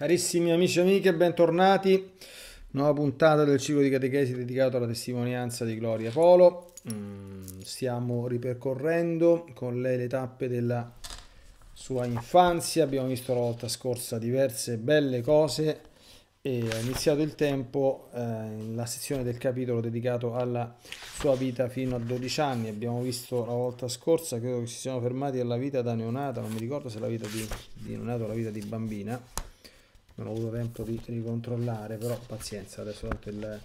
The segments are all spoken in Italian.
Carissimi amici e amiche, bentornati. Nuova puntata del ciclo di catechesi dedicato alla testimonianza di Gloria Polo. Mm, stiamo ripercorrendo con lei le tappe della sua infanzia. Abbiamo visto la volta scorsa diverse belle cose e ha iniziato il tempo eh, la sezione del capitolo dedicato alla sua vita fino a 12 anni. Abbiamo visto la volta scorsa, credo che ci siamo fermati alla vita da neonata, non mi ricordo se la vita di, di neonato o la vita di bambina non ho avuto tempo di ricontrollare, però pazienza, adesso tanto il...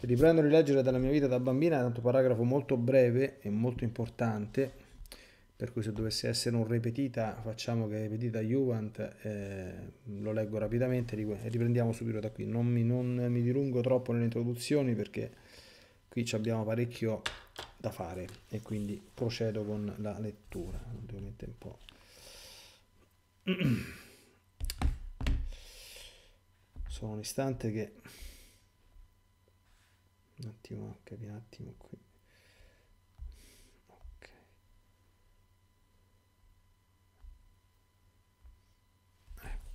riprendo a rileggere dalla mia vita da bambina, tanto paragrafo molto breve e molto importante, per cui se dovesse essere un ripetita, facciamo che ripetita Juvent, eh, lo leggo rapidamente e riprendiamo subito da qui, non mi, non mi dilungo troppo nelle introduzioni perché qui abbiamo parecchio da fare e quindi procedo con la lettura, ovviamente un po'. solo un istante che un attimo ok un attimo qui ok ecco.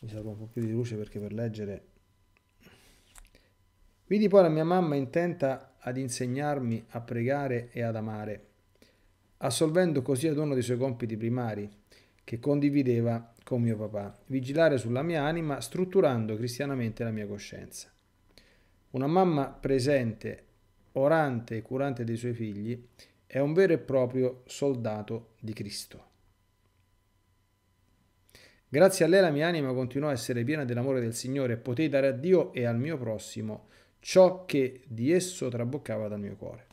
mi serve un po' più di luce perché per leggere quindi poi la mia mamma intenta ad insegnarmi a pregare e ad amare assolvendo così ad uno dei suoi compiti primari che condivideva con mio papà, vigilare sulla mia anima strutturando cristianamente la mia coscienza. Una mamma presente, orante e curante dei suoi figli è un vero e proprio soldato di Cristo. Grazie a lei la mia anima continuò a essere piena dell'amore del Signore e potei dare a Dio e al mio prossimo ciò che di esso traboccava dal mio cuore.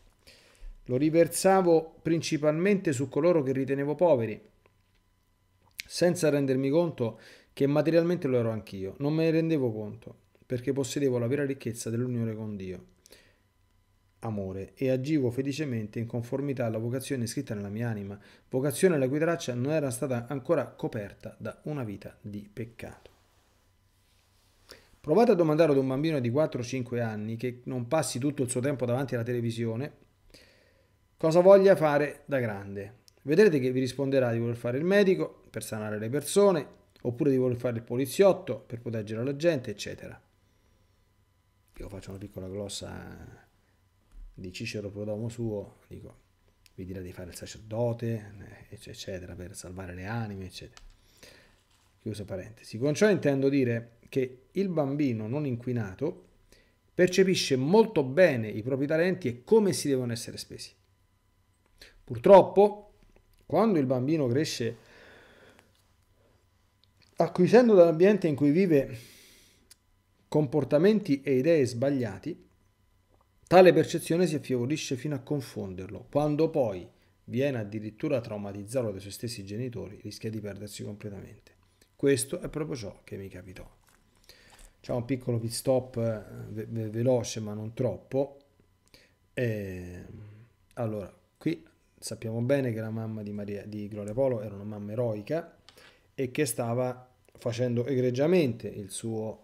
Lo riversavo principalmente su coloro che ritenevo poveri, senza rendermi conto che materialmente lo ero anch'io. Non me ne rendevo conto, perché possedevo la vera ricchezza dell'unione con Dio, amore, e agivo felicemente in conformità alla vocazione scritta nella mia anima, vocazione la cui traccia non era stata ancora coperta da una vita di peccato. Provate a domandare ad un bambino di 4-5 anni che non passi tutto il suo tempo davanti alla televisione cosa voglia fare da grande vedrete che vi risponderà di voler fare il medico per sanare le persone, oppure di voler fare il poliziotto per proteggere la gente, eccetera. Io faccio una piccola glossa eh, di Cicero Prodomo suo, dico, vi dirà di fare il sacerdote, eh, eccetera, per salvare le anime, eccetera. Chiusa parentesi. Con ciò intendo dire che il bambino non inquinato percepisce molto bene i propri talenti e come si devono essere spesi. Purtroppo quando il bambino cresce acquisendo dall'ambiente in cui vive comportamenti e idee sbagliati, tale percezione si affievolisce fino a confonderlo. Quando poi viene addirittura a traumatizzarlo dai suoi stessi genitori, rischia di perdersi completamente. Questo è proprio ciò che mi capitò. C'è un piccolo pit stop eh, veloce ma non troppo. E... Allora, qui sappiamo bene che la mamma di, Maria, di Gloria Polo era una mamma eroica e che stava facendo egregiamente il suo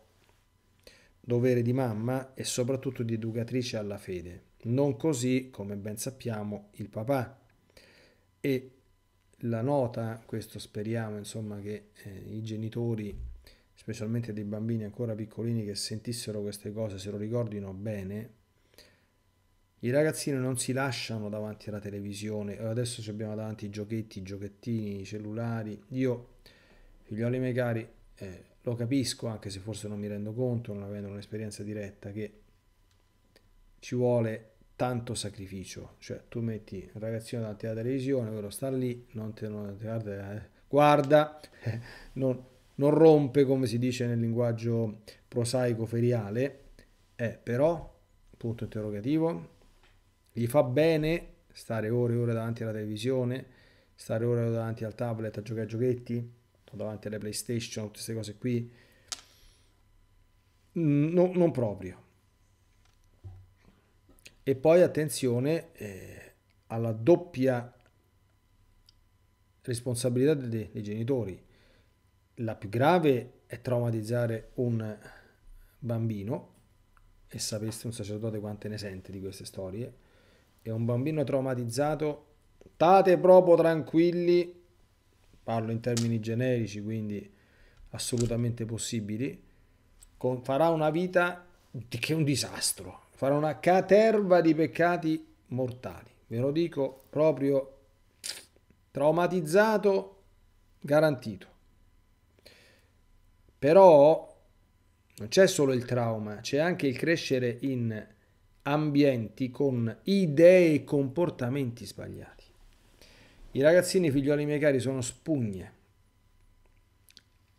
dovere di mamma e soprattutto di educatrice alla fede. Non così, come ben sappiamo, il papà. E la nota, questo speriamo, insomma, che eh, i genitori, specialmente dei bambini ancora piccolini che sentissero queste cose, se lo ricordino bene, i ragazzini non si lasciano davanti alla televisione, eh, adesso ci abbiamo davanti i giochetti, i giochettini, i cellulari. Io, figlioli miei cari, eh, lo capisco, anche se forse non mi rendo conto, non avendo un'esperienza diretta, che ci vuole tanto sacrificio. Cioè, tu metti un ragazzino davanti alla televisione, quello sta lì, non te, non, guarda, eh, guarda eh, non, non rompe, come si dice nel linguaggio prosaico feriale, eh, però, punto interrogativo, gli fa bene stare ore e ore davanti alla televisione, stare ore e ore davanti al tablet a giocare a giochetti, davanti alle PlayStation, tutte queste cose qui. Mm, no, non proprio. E poi attenzione eh, alla doppia responsabilità dei, dei genitori. La più grave è traumatizzare un bambino e sapeste un sacerdote quante ne sente di queste storie e un bambino traumatizzato, state proprio tranquilli, parlo in termini generici, quindi assolutamente possibili, con, farà una vita che è un disastro, farà una caterva di peccati mortali. Ve lo dico proprio traumatizzato, garantito. Però non c'è solo il trauma, c'è anche il crescere in ambienti con idee e comportamenti sbagliati. I ragazzini figlioli miei cari sono spugne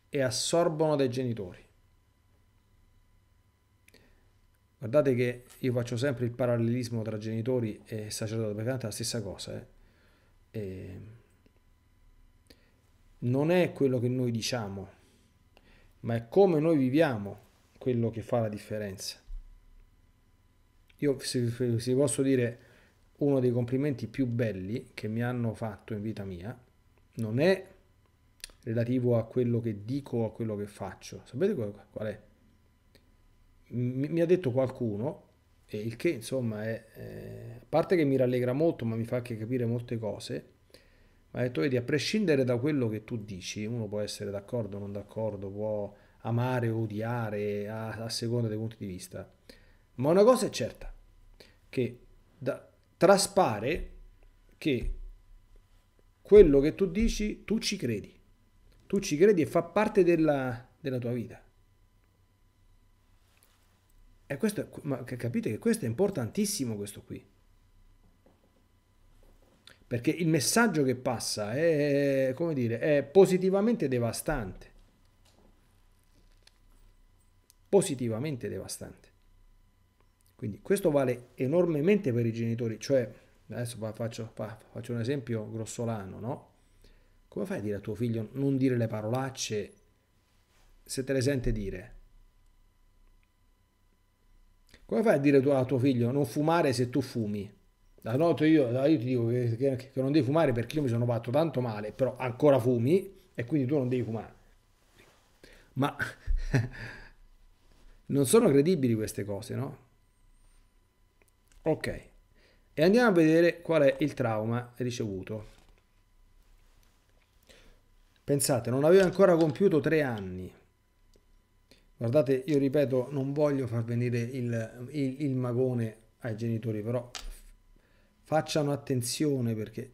e assorbono dai genitori. Guardate che io faccio sempre il parallelismo tra genitori e sacerdote, perché è la stessa cosa. Eh? E... Non è quello che noi diciamo, ma è come noi viviamo quello che fa la differenza. Io se posso dire uno dei complimenti più belli che mi hanno fatto in vita mia non è relativo a quello che dico o a quello che faccio. Sapete qual è? Mi, mi ha detto qualcuno, e il che insomma è, eh, a parte che mi rallegra molto, ma mi fa anche capire molte cose, ma ha detto, vedi, a prescindere da quello che tu dici, uno può essere d'accordo o non d'accordo, può amare o odiare a, a seconda dei punti di vista, ma una cosa è certa, che da, traspare che quello che tu dici tu ci credi, tu ci credi e fa parte della, della tua vita. E questo, ma capite che questo è importantissimo questo qui. Perché il messaggio che passa è, come dire, è positivamente devastante. Positivamente devastante. Quindi questo vale enormemente per i genitori, cioè adesso faccio, faccio un esempio grossolano, no? Come fai a dire a tuo figlio non dire le parolacce se te le sente dire? Come fai a dire a tuo figlio non fumare se tu fumi? La ah, notte io, ah, io ti dico che, che, che, non devi fumare perché io mi sono fatto tanto male, però ancora fumi e quindi tu non devi fumare. Ma non sono credibili queste cose, no? Ok, e andiamo a vedere qual è il trauma ricevuto. Pensate, non aveva ancora compiuto tre anni. Guardate, io ripeto, non voglio far venire il, il, il magone ai genitori, però facciano attenzione perché...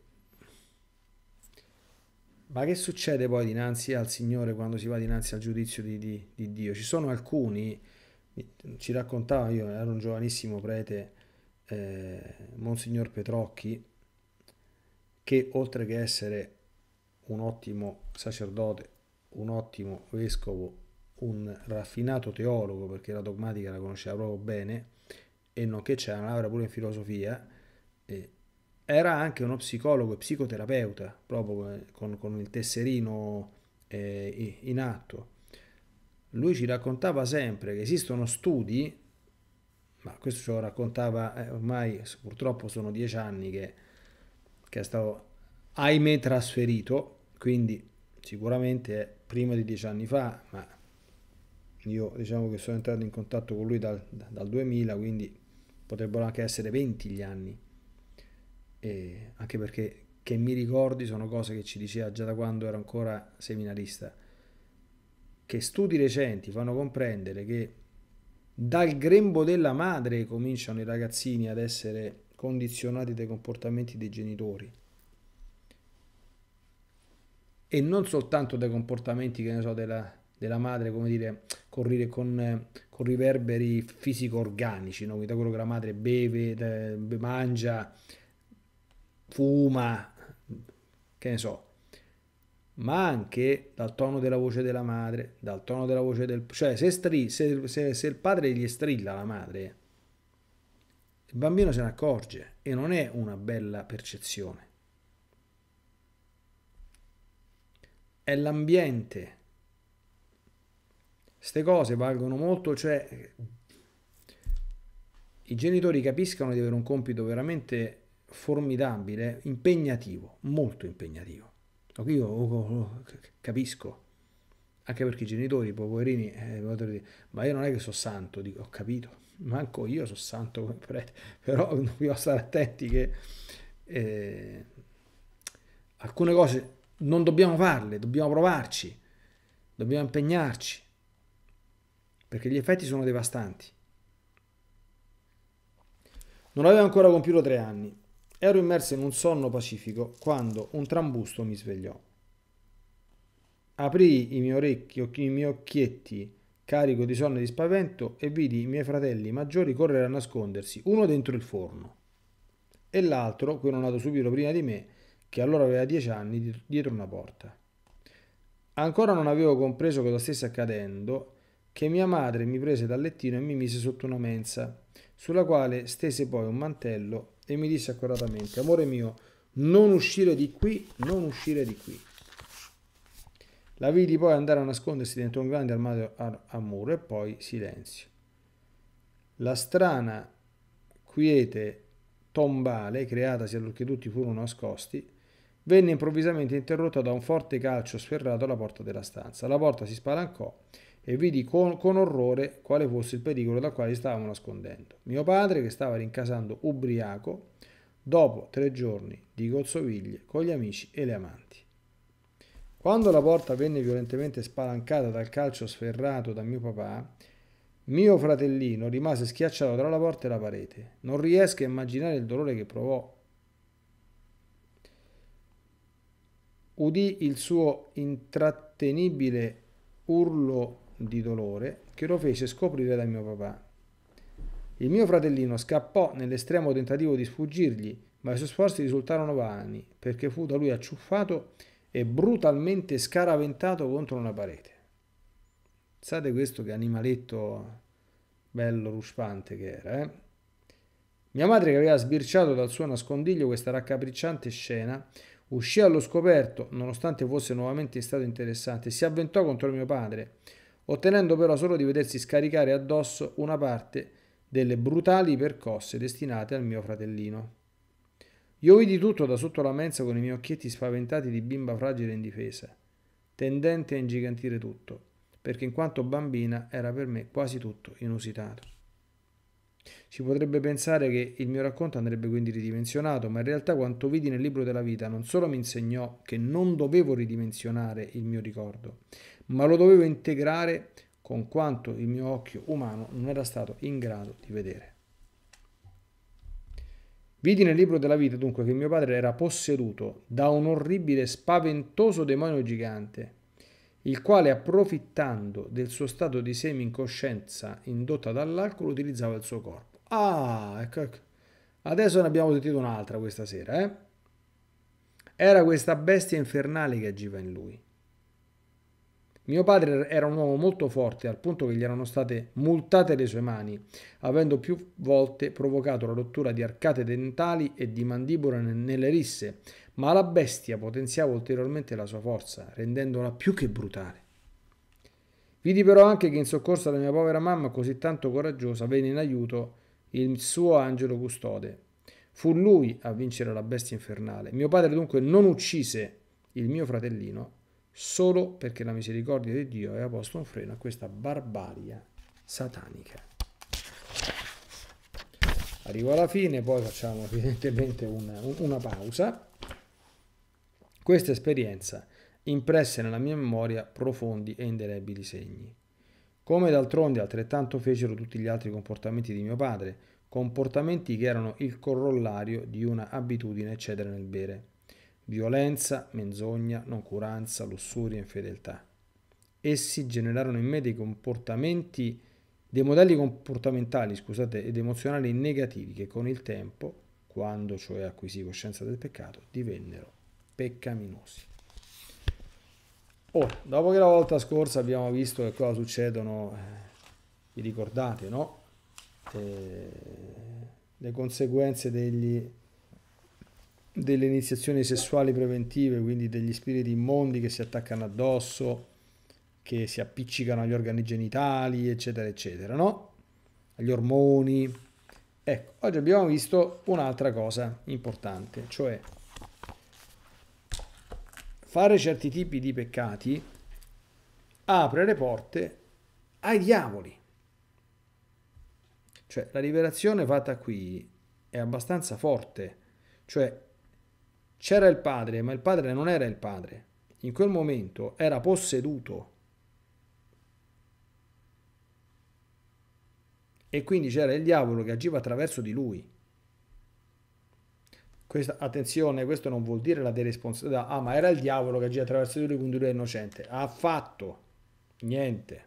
Ma che succede poi dinanzi al Signore quando si va dinanzi al giudizio di, di, di Dio? Ci sono alcuni, ci raccontava, io ero un giovanissimo prete, eh, Monsignor Petrocchi, che oltre che essere un ottimo sacerdote, un ottimo vescovo, un raffinato teologo, perché la dogmatica la conosceva proprio bene, e nonché c'è una laurea pure in filosofia, eh, era anche uno psicologo e psicoterapeuta, proprio con, con il tesserino eh, in atto. Lui ci raccontava sempre che esistono studi ma questo ce lo raccontava eh, ormai purtroppo sono dieci anni che, che è stato ahimè trasferito, quindi sicuramente è prima di dieci anni fa, ma io diciamo che sono entrato in contatto con lui dal, dal 2000, quindi potrebbero anche essere 20 gli anni, e anche perché che mi ricordi sono cose che ci diceva già da quando ero ancora seminarista, che studi recenti fanno comprendere che dal grembo della madre cominciano i ragazzini ad essere condizionati dai comportamenti dei genitori e non soltanto dai comportamenti che ne so della, della madre come dire correre con, con riverberi fisico organici no? da quello che la madre beve de, mangia fuma che ne so ma anche dal tono della voce della madre, dal tono della voce del... cioè se, stri, se, se, se il padre gli strilla la madre, il bambino se ne accorge e non è una bella percezione. È l'ambiente. Queste cose valgono molto, cioè i genitori capiscono di avere un compito veramente formidabile, impegnativo, molto impegnativo. Ecco, io capisco, anche perché i genitori, i poverini, eh, ma io non è che sono santo, dico, ho capito, manco io sono santo come prete, però dobbiamo stare attenti che eh, alcune cose non dobbiamo farle, dobbiamo provarci, dobbiamo impegnarci, perché gli effetti sono devastanti. Non avevo ancora compiuto tre anni Ero immerso in un sonno pacifico quando un trambusto mi svegliò. Aprii i miei orecchi, i miei occhietti carico di sonno e di spavento e vidi i miei fratelli maggiori correre a nascondersi, uno dentro il forno e l'altro, quello nato subito prima di me, che allora aveva dieci anni, dietro una porta. Ancora non avevo compreso cosa stesse accadendo, che mia madre mi prese dal lettino e mi mise sotto una mensa, sulla quale stese poi un mantello e mi disse accuratamente, amore mio, non uscire di qui, non uscire di qui. La vidi poi andare a nascondersi dentro un grande armadio a, muro e poi silenzio. La strana quiete tombale creatasi allorché tutti furono nascosti venne improvvisamente interrotta da un forte calcio sferrato alla porta della stanza. La porta si spalancò e vidi con, con, orrore quale fosse il pericolo dal quale stavamo nascondendo. Mio padre, che stava rincasando ubriaco, dopo tre giorni di gozzoviglie con gli amici e le amanti. Quando la porta venne violentemente spalancata dal calcio sferrato da mio papà, mio fratellino rimase schiacciato tra la porta e la parete. Non riesco a immaginare il dolore che provò. Udì il suo intrattenibile urlo di dolore che lo fece scoprire da mio papà. Il mio fratellino scappò nell'estremo tentativo di sfuggirgli, ma i suoi sforzi risultarono vani, perché fu da lui acciuffato e brutalmente scaraventato contro una parete. Pensate questo che animaletto bello ruspante che era, eh? Mia madre, che aveva sbirciato dal suo nascondiglio questa raccapricciante scena, uscì allo scoperto, nonostante fosse nuovamente in stato interessante, si avventò contro mio padre, ottenendo però solo di vedersi scaricare addosso una parte delle brutali percosse destinate al mio fratellino. Io vidi tutto da sotto la mensa con i miei occhietti spaventati di bimba fragile e indifesa, tendente a ingigantire tutto, perché in quanto bambina era per me quasi tutto inusitato. Si potrebbe pensare che il mio racconto andrebbe quindi ridimensionato, ma in realtà quanto vidi nel libro della vita non solo mi insegnò che non dovevo ridimensionare il mio ricordo, ma lo dovevo integrare con quanto il mio occhio umano non era stato in grado di vedere. Vidi nel libro della vita dunque che mio padre era posseduto da un orribile, spaventoso demonio gigante, il quale approfittando del suo stato di semi-incoscienza indotta dall'alcol utilizzava il suo corpo. Ah, ecco, ecco. Adesso ne abbiamo sentito un'altra questa sera, eh? Era questa bestia infernale che agiva in lui. Mio padre era un uomo molto forte al punto che gli erano state multate le sue mani, avendo più volte provocato la rottura di arcate dentali e di mandibole nelle risse, ma la bestia potenziava ulteriormente la sua forza, rendendola più che brutale. Vidi però anche che in soccorso alla mia povera mamma così tanto coraggiosa venne in aiuto il suo angelo custode. Fu lui a vincere la bestia infernale. Mio padre dunque non uccise il mio fratellino, solo perché la misericordia di Dio aveva posto un freno a questa barbaria satanica. Arrivo alla fine, poi facciamo evidentemente una, una pausa. Questa esperienza impresse nella mia memoria profondi e indelebili segni. Come d'altronde altrettanto fecero tutti gli altri comportamenti di mio padre, comportamenti che erano il corollario di una abitudine eccetera nel bere violenza, menzogna, noncuranza, lussuria, infedeltà. Essi generarono in me dei comportamenti, dei modelli comportamentali, scusate, ed emozionali negativi che con il tempo, quando cioè acquisì coscienza del peccato, divennero peccaminosi. Ora, dopo che la volta scorsa abbiamo visto che cosa succedono, eh, vi ricordate, no? Eh, le conseguenze degli delle iniziazioni sessuali preventive, quindi degli spiriti immondi che si attaccano addosso, che si appiccicano agli organi genitali, eccetera, eccetera, no? Agli ormoni. Ecco, oggi abbiamo visto un'altra cosa importante, cioè fare certi tipi di peccati apre le porte ai diavoli. Cioè, la rivelazione fatta qui è abbastanza forte, cioè c'era il padre, ma il padre non era il padre. In quel momento era posseduto. E quindi c'era il diavolo che agiva attraverso di lui. Questa, attenzione, questo non vuol dire la deresponsabilità. Ah, ma era il diavolo che agiva attraverso di lui, quindi lui è innocente. Ha fatto Niente.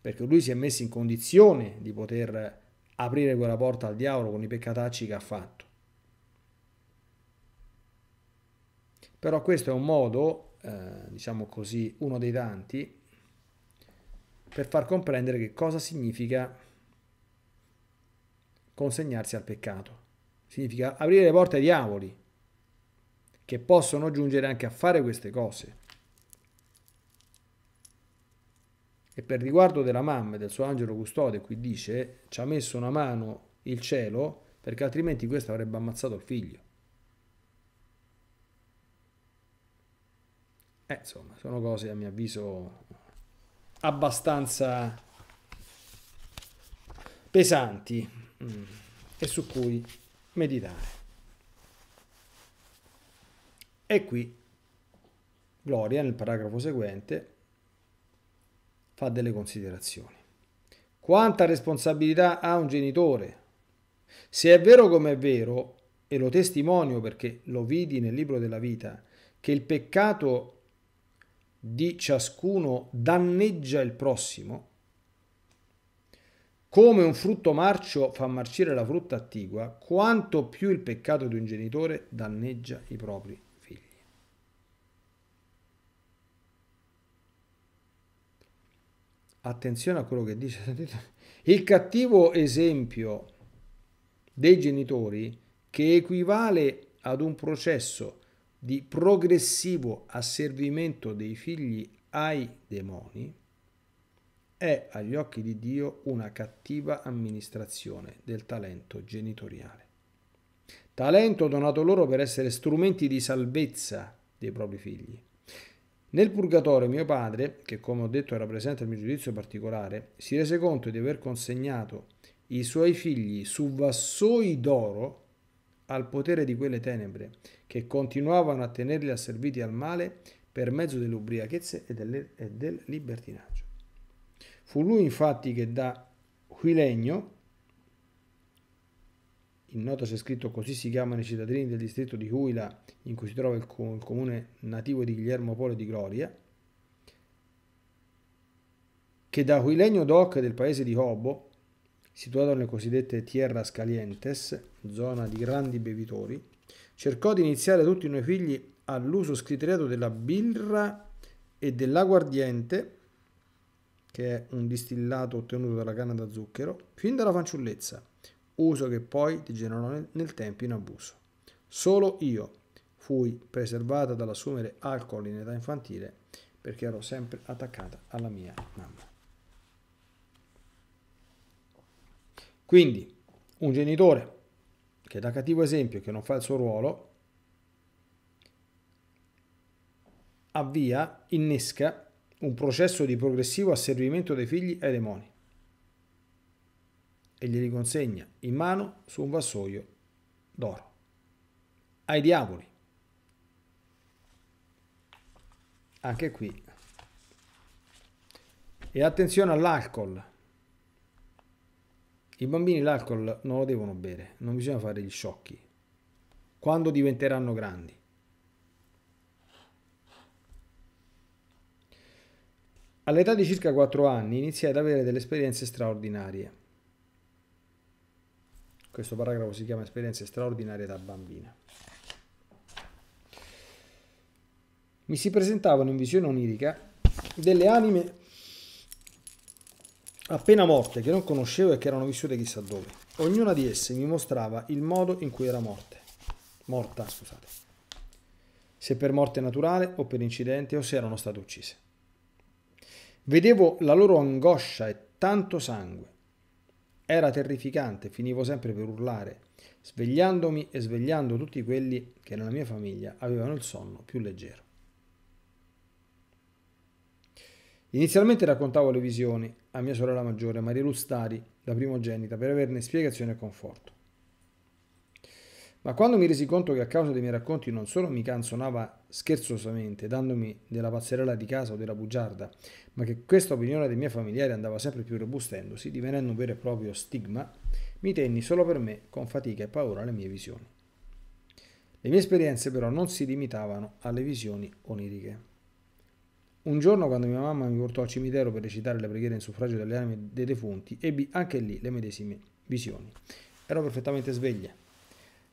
Perché lui si è messo in condizione di poter aprire quella porta al diavolo con i peccatacci che ha fatto. Però questo è un modo, eh, diciamo così, uno dei tanti, per far comprendere che cosa significa consegnarsi al peccato. Significa aprire le porte ai diavoli, che possono giungere anche a fare queste cose. E per riguardo della mamma e del suo angelo custode, qui dice, ci ha messo una mano il cielo, perché altrimenti questo avrebbe ammazzato il figlio. Eh, insomma, sono cose a mio avviso abbastanza pesanti mm, e su cui meditare. E qui Gloria, nel paragrafo seguente, fa delle considerazioni. Quanta responsabilità ha un genitore? Se è vero come è vero, e lo testimonio perché lo vidi nel libro della vita, che il peccato è di ciascuno danneggia il prossimo, come un frutto marcio fa marcire la frutta attigua, quanto più il peccato di un genitore danneggia i propri figli. Attenzione a quello che dice. Il cattivo esempio dei genitori, che equivale ad un processo di progressivo asservimento dei figli ai demoni è agli occhi di Dio una cattiva amministrazione del talento genitoriale. Talento donato loro per essere strumenti di salvezza dei propri figli. Nel purgatorio mio padre, che come ho detto rappresenta il mio giudizio particolare, si rese conto di aver consegnato i suoi figli su vassoi d'oro al potere di quelle tenebre, che continuavano a tenerli asserviti al male per mezzo delle ubriachezze e, delle, e del libertinaggio. Fu lui infatti che da Quilegno, in nota c'è scritto così si chiamano i cittadini del distretto di Huila in cui si trova il, comune nativo di Guillermo Polo di Gloria, che da Huilegno Doc del paese di Hobo situato nelle cosiddette Tierras Calientes, zona di grandi bevitori, cercò di iniziare tutti i noi figli all'uso scriteriato della birra e dell'aguardiente, che è un distillato ottenuto dalla canna da zucchero, fin dalla fanciullezza, uso che poi degenerò nel tempo in abuso. Solo io fui preservata dall'assumere alcol in età infantile perché ero sempre attaccata alla mia mamma. Quindi un genitore che da cattivo esempio, che non fa il suo ruolo, avvia, innesca un processo di progressivo asservimento dei figli ai demoni e glieli consegna in mano su un vassoio d'oro. Ai diavoli. Anche qui. E attenzione all'alcol. I bambini l'alcol non lo devono bere, non bisogna fare gli sciocchi. Quando diventeranno grandi. All'età di circa 4 anni iniziai ad avere delle esperienze straordinarie. Questo paragrafo si chiama esperienze straordinarie da bambina. Mi si presentavano in visione onirica delle anime appena morte che non conoscevo e che erano vissute chissà dove. Ognuna di esse mi mostrava il modo in cui era morte. morta, scusate, se per morte naturale o per incidente o se erano state uccise. Vedevo la loro angoscia e tanto sangue. Era terrificante, finivo sempre per urlare, svegliandomi e svegliando tutti quelli che nella mia famiglia avevano il sonno più leggero. Inizialmente raccontavo le visioni, a mia sorella maggiore, Maria Lustari, la primogenita, per averne spiegazione e conforto. Ma quando mi resi conto che a causa dei miei racconti non solo mi canzonava scherzosamente, dandomi della pazzerella di casa o della bugiarda, ma che questa opinione dei miei familiari andava sempre più robustendosi, divenendo un vero e proprio stigma, mi tenni solo per me, con fatica e paura, le mie visioni. Le mie esperienze però non si limitavano alle visioni oniriche. Un giorno quando mia mamma mi portò al cimitero per recitare le preghiere in suffragio delle anime dei defunti, ebbi anche lì le medesime visioni. Ero perfettamente sveglia.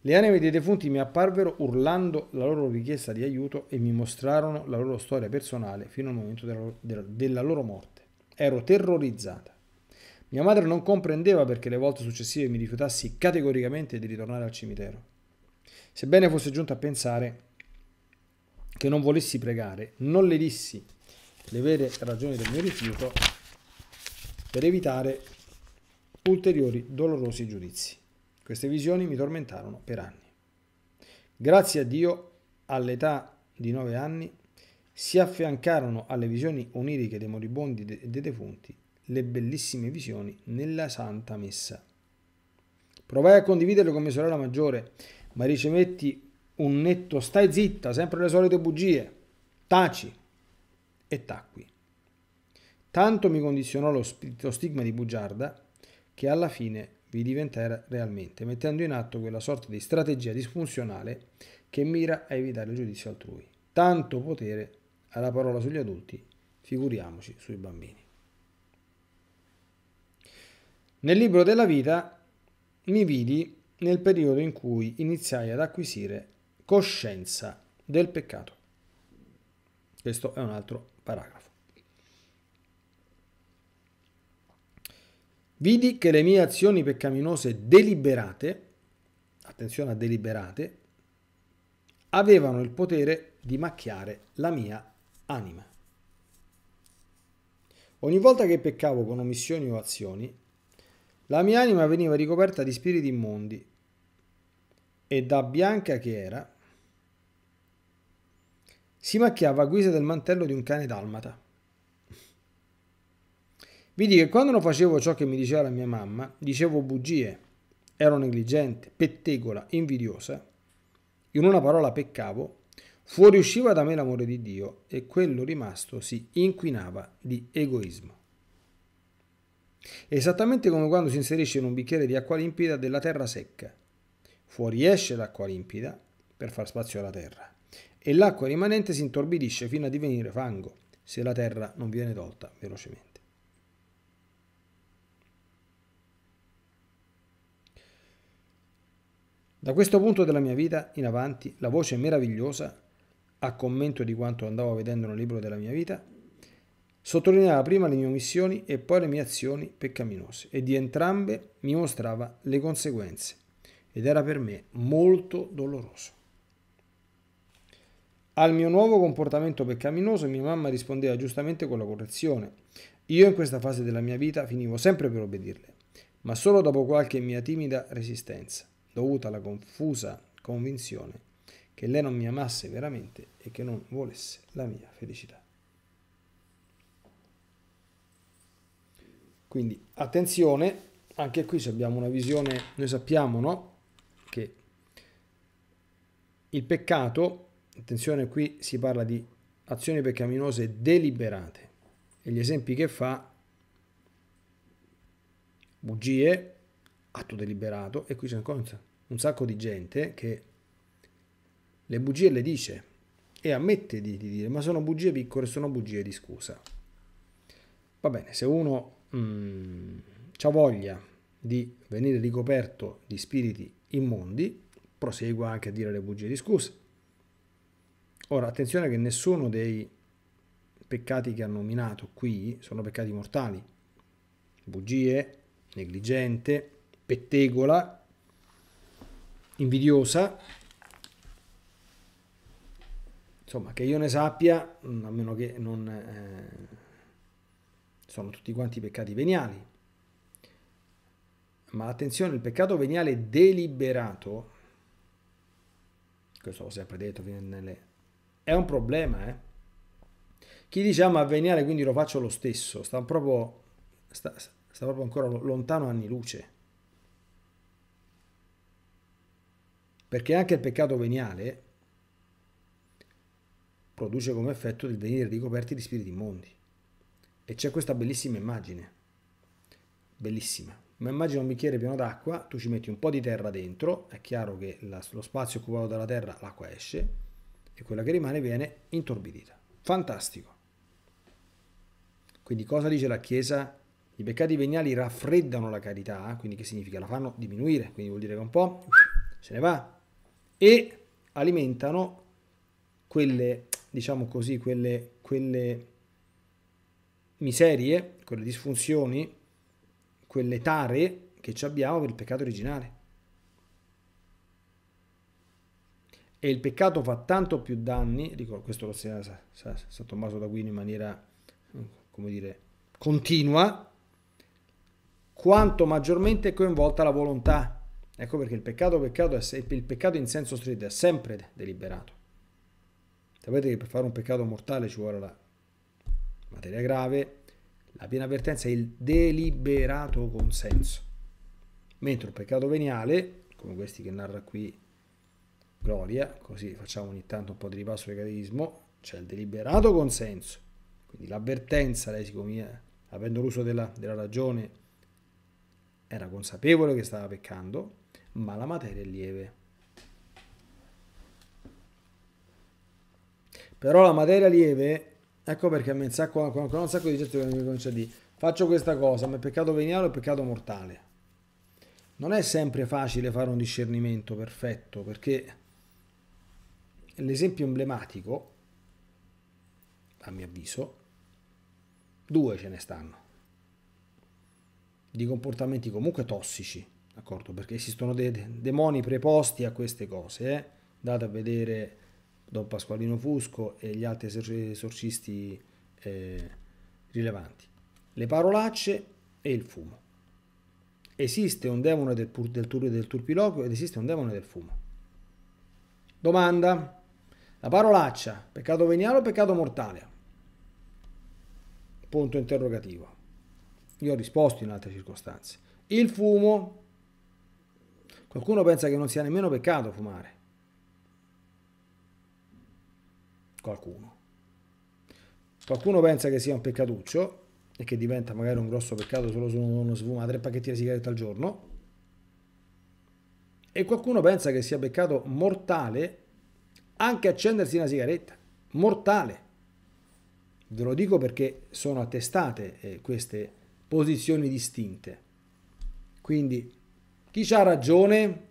Le anime dei defunti mi apparvero urlando la loro richiesta di aiuto e mi mostrarono la loro storia personale fino al momento della loro, morte. Ero terrorizzata. Mia madre non comprendeva perché le volte successive mi rifiutassi categoricamente di ritornare al cimitero. Sebbene fosse giunta a pensare che non volessi pregare, non le dissi le vere ragioni del mio rifiuto per evitare ulteriori dolorosi giudizi. Queste visioni mi tormentarono per anni. Grazie a Dio, all'età di nove anni, si affiancarono alle visioni oniriche dei moribondi e dei defunti le bellissime visioni nella Santa Messa. Provai a condividerle con mia sorella maggiore, ma ricevetti un netto stai zitta, sempre le solite bugie, taci, e tacqui. Tanto mi condizionò lo, lo stigma di bugiarda che alla fine vi diventerà realmente, mettendo in atto quella sorta di strategia disfunzionale che mira a evitare il giudizio altrui. Tanto potere alla parola sugli adulti, figuriamoci sui bambini. Nel libro della vita mi vidi nel periodo in cui iniziai ad acquisire coscienza del peccato. Questo è un altro Paragrafo. Vidi che le mie azioni peccaminose deliberate, attenzione a deliberate, avevano il potere di macchiare la mia anima. Ogni volta che peccavo con omissioni o azioni, la mia anima veniva ricoperta di spiriti immondi e da bianca che era, si macchiava a guisa del mantello di un cane dalmata. Vidi che quando non facevo ciò che mi diceva la mia mamma, dicevo bugie, ero negligente, pettegola, invidiosa, in una parola peccavo, fuoriusciva da me l'amore di Dio e quello rimasto si inquinava di egoismo. Esattamente come quando si inserisce in un bicchiere di acqua limpida della terra secca. Fuoriesce l'acqua limpida per far spazio alla terra e l'acqua rimanente si intorbidisce fino a divenire fango se la terra non viene tolta velocemente. Da questo punto della mia vita in avanti la voce meravigliosa, a commento di quanto andavo vedendo nel libro della mia vita, sottolineava prima le mie omissioni e poi le mie azioni peccaminose e di entrambe mi mostrava le conseguenze ed era per me molto doloroso. Al mio nuovo comportamento peccaminoso mia mamma rispondeva giustamente con la correzione. Io in questa fase della mia vita finivo sempre per obbedirle, ma solo dopo qualche mia timida resistenza, dovuta alla confusa convinzione che lei non mi amasse veramente e che non volesse la mia felicità. Quindi attenzione, anche qui se abbiamo una visione, noi sappiamo no? che il peccato attenzione qui si parla di azioni peccaminose deliberate e gli esempi che fa bugie, atto deliberato e qui c'è un sacco di gente che le bugie le dice e ammette di, di dire ma sono bugie piccole, sono bugie di scusa. Va bene, se uno mh, mm, ha voglia di venire ricoperto di spiriti immondi, prosegua anche a dire le bugie di scusa Ora, attenzione che nessuno dei peccati che ha nominato qui sono peccati mortali. Bugie, negligente, pettegola, invidiosa. Insomma, che io ne sappia, mm, a meno che non... Eh, sono tutti quanti peccati veniali. Ma attenzione, il peccato veniale deliberato, questo l'ho sempre detto nelle è un problema, eh. Chi dice ama ah, veniale quindi lo faccio lo stesso, sta proprio, sta, sta proprio ancora lontano anni luce. Perché anche il peccato veniale produce come effetto il venire ricoperti di spiriti immondi. E c'è questa bellissima immagine, bellissima. Ma immagina un bicchiere pieno d'acqua, tu ci metti un po' di terra dentro, è chiaro che la, lo spazio occupato dalla terra, l'acqua esce, e quella che rimane viene intorbidita. Fantastico. Quindi cosa dice la Chiesa? I peccati veniali raffreddano la carità, quindi che significa? La fanno diminuire, quindi vuol dire che un po' se ne va, e alimentano quelle, diciamo così, quelle, quelle miserie, quelle disfunzioni, quelle tare che abbiamo per il peccato originale. e il peccato fa tanto più danni, ricordo, questo lo sa, sa, sa Tommaso d'Aquino in maniera, come dire, continua, quanto maggiormente è coinvolta la volontà. Ecco perché il peccato, peccato è, sempre, il peccato in senso stretto è sempre deliberato. Sapete che per fare un peccato mortale ci vuole la materia grave, la piena avvertenza è il deliberato consenso. Mentre un peccato veniale, come questi che narra qui Gloria, così facciamo ogni tanto un po' di ripasso del catechismo, c'è il deliberato consenso, quindi l'avvertenza, lei siccome avendo l'uso della, della ragione era consapevole che stava peccando, ma la materia è lieve. Però la materia lieve, ecco perché a me un sacco, ancora un sacco di gente che mi comincia a dire faccio questa cosa, ma è peccato veniale o è peccato mortale? Non è sempre facile fare un discernimento perfetto perché l'esempio emblematico, a mio avviso, due ce ne stanno, di comportamenti comunque tossici, d'accordo? Perché esistono dei demoni preposti a queste cose, eh? Andate a vedere Don Pasqualino Fusco e gli altri esorcisti eh, rilevanti. Le parolacce e il fumo. Esiste un demone del, pur, del, del turpiloquio ed esiste un demone del fumo. Domanda, la parolaccia, peccato veniale o peccato mortale? Punto interrogativo. Io ho risposto in altre circostanze. Il fumo. Qualcuno pensa che non sia nemmeno peccato fumare. Qualcuno. Qualcuno pensa che sia un peccatuccio e che diventa magari un grosso peccato solo se uno sfuma tre pacchetti di sigarette al giorno. E qualcuno pensa che sia peccato mortale anche accendersi una sigaretta, mortale. Ve lo dico perché sono attestate eh, queste posizioni distinte. Quindi chi ha ragione?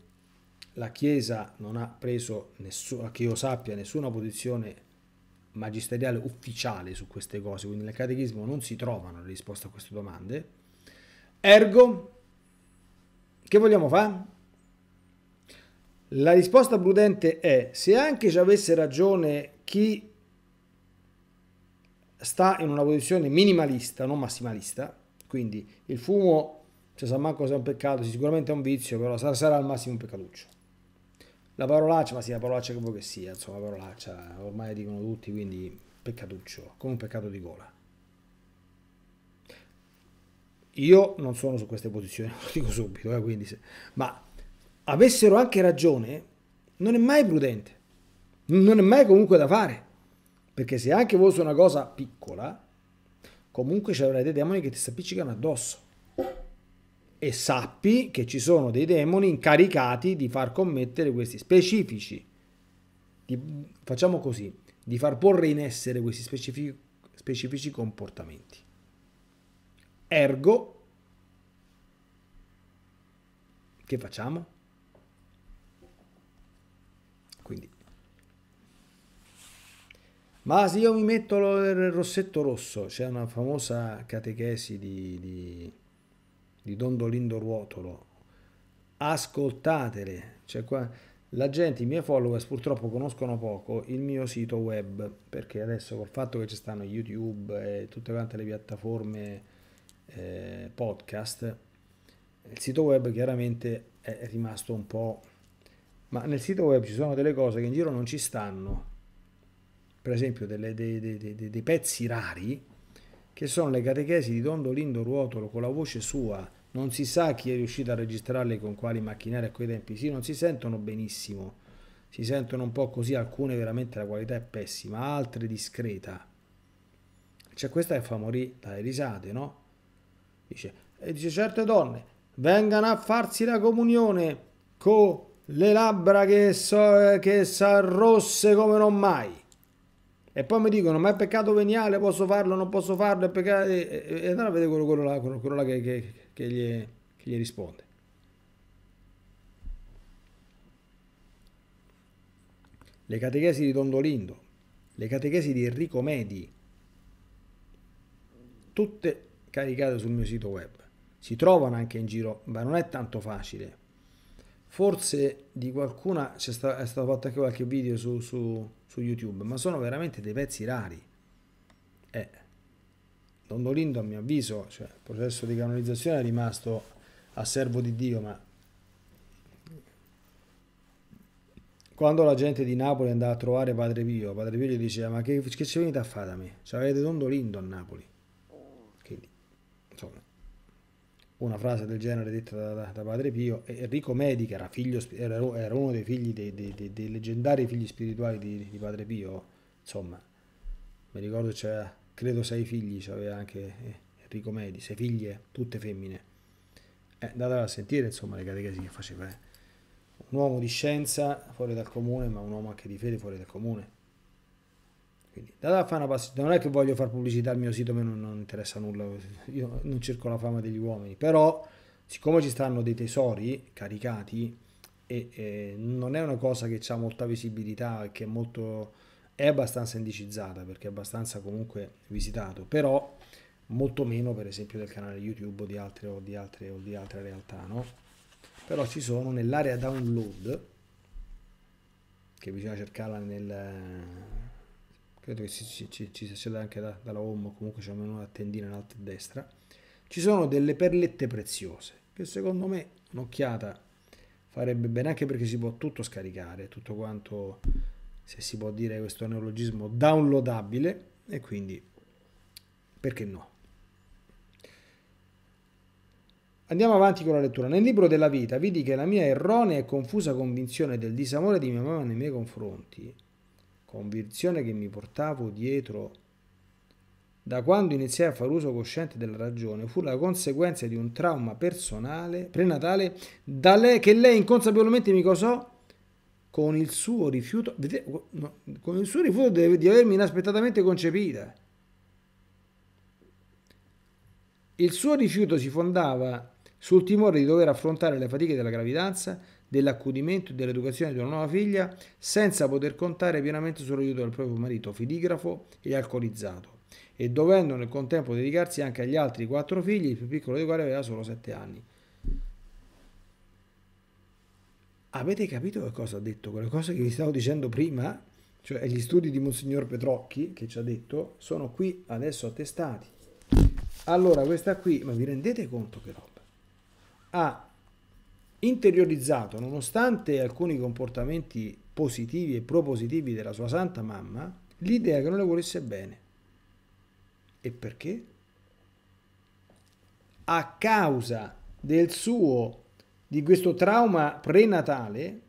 La Chiesa non ha preso, nessuna, che io sappia, nessuna posizione magisteriale ufficiale su queste cose, quindi nel catechismo non si trovano le risposte a queste domande. Ergo, che vogliamo fare? La risposta prudente è, se anche ci avesse ragione chi sta in una posizione minimalista, non massimalista, quindi il fumo, se sa manco se è un peccato, sicuramente è un vizio, però sarà al massimo un peccatuccio. La parolaccia, ma sì, la parolaccia che vuoi che sia, insomma, la parolaccia, ormai dicono tutti, quindi peccatuccio, come un peccato di gola. Io non sono su queste posizioni, lo dico subito, eh, quindi, se, ma avessero anche ragione, non è mai prudente. Non è mai comunque da fare. Perché se anche voi su una cosa piccola, comunque ci avrai dei demoni che ti si appiccicano addosso. E sappi che ci sono dei demoni incaricati di far commettere questi specifici. Di, facciamo così, di far porre in essere questi specifici, specifici comportamenti. Ergo, che facciamo? Ma se io mi metto il rossetto rosso, c'è una famosa catechesi di, di, di Dondolindo Ruotolo, ascoltatele, cioè qua, la gente, i miei followers purtroppo conoscono poco il mio sito web, perché adesso col fatto che ci stanno YouTube e tutte quante le piattaforme eh, podcast, il sito web chiaramente è rimasto un po'... Ma nel sito web ci sono delle cose che in giro non ci stanno per esempio delle, dei, dei, dei, dei, pezzi rari, che sono le catechesi di Don Lindo Ruotolo con la voce sua, non si sa chi è riuscito a registrarle con quali macchinari a quei tempi, sì, non si sentono benissimo, si sentono un po' così, alcune veramente la qualità è pessima, altre discreta. C'è questa che fa morire dalle risate, no? Dice, e dice certe donne, vengano a farsi la comunione con le labbra che, sono che s'arrosse come non mai e poi mi dicono, ma è peccato veniale, posso farlo, non posso farlo, è peccato... E, e, e allora vedete quello, quello, là, quello, quello là che, che, che, gli, che gli risponde. Le catechesi di Tondolindo, le catechesi di Enrico Medi, tutte caricate sul mio sito web. Si trovano anche in giro, ma non è tanto facile forse di qualcuna è stato, è stato fatto anche qualche video su, su, su, YouTube, ma sono veramente dei pezzi rari. Eh, Dondolindo a mio avviso, cioè, il processo di canonizzazione è rimasto a servo di Dio, ma quando la gente di Napoli andava a trovare Padre Pio, Padre Pio gli diceva ma che, che ci venite a fare da me? Cioè, avete Dondolindo a Napoli. una frase del genere detta da, da, da Padre Pio, Enrico Medi, che era, figlio, era, era uno dei, figli, dei, dei, dei, leggendari figli spirituali di, di Padre Pio, insomma, mi ricordo c'era, credo sei figli, c'aveva anche eh, Enrico Medi, sei figlie, tutte femmine. Eh, datela a sentire, insomma, le catechesi che faceva. Eh. Un uomo di scienza fuori dal comune, ma un uomo anche di fede fuori dal comune. Quindi date a fare una passeggiata. Non è che voglio fare pubblicità al mio sito, a me non, non interessa nulla, io non cerco la fama degli uomini, però siccome ci stanno dei tesori caricati e, e non è una cosa che ha molta visibilità, che è molto è abbastanza indicizzata perché è abbastanza comunque visitato, però molto meno per esempio del canale YouTube o di altre, o di altre, o di altre realtà, no? Però ci sono nell'area download, che bisogna cercarla nel, credo che ci, ci, ci sia anche da, dalla home, comunque c'è almeno una tendina in alto a destra, ci sono delle perlette preziose, che secondo me un'occhiata farebbe bene anche perché si può tutto scaricare, tutto quanto, se si può dire questo neologismo, downloadabile, e quindi perché no? Andiamo avanti con la lettura. Nel libro della vita vidi che la mia erronea e confusa convinzione del disamore di mia mamma nei miei confronti convinzione che mi portavo dietro da quando iniziai a far uso cosciente della ragione fu la conseguenza di un trauma personale prenatale lei, che lei inconsapevolmente mi causò con il suo rifiuto, con il suo rifiuto di, di avermi inaspettatamente concepita. Il suo rifiuto si fondava sul timore di dover affrontare le fatiche della gravidanza dell'accudimento e dell'educazione di una nuova figlia senza poter contare pienamente sull'aiuto del proprio marito filigrafo e alcolizzato e dovendo nel contempo dedicarsi anche agli altri quattro figli, il più piccolo dei quali aveva solo sette anni. Avete capito che cosa ha detto? Quelle cose che vi stavo dicendo prima, cioè gli studi di Monsignor Petrocchi che ci ha detto, sono qui adesso attestati. Allora, questa qui, ma vi rendete conto che roba? Ha interiorizzato, nonostante alcuni comportamenti positivi e propositivi della sua santa mamma, l'idea che non le volesse bene. E perché? A causa del suo, di questo trauma prenatale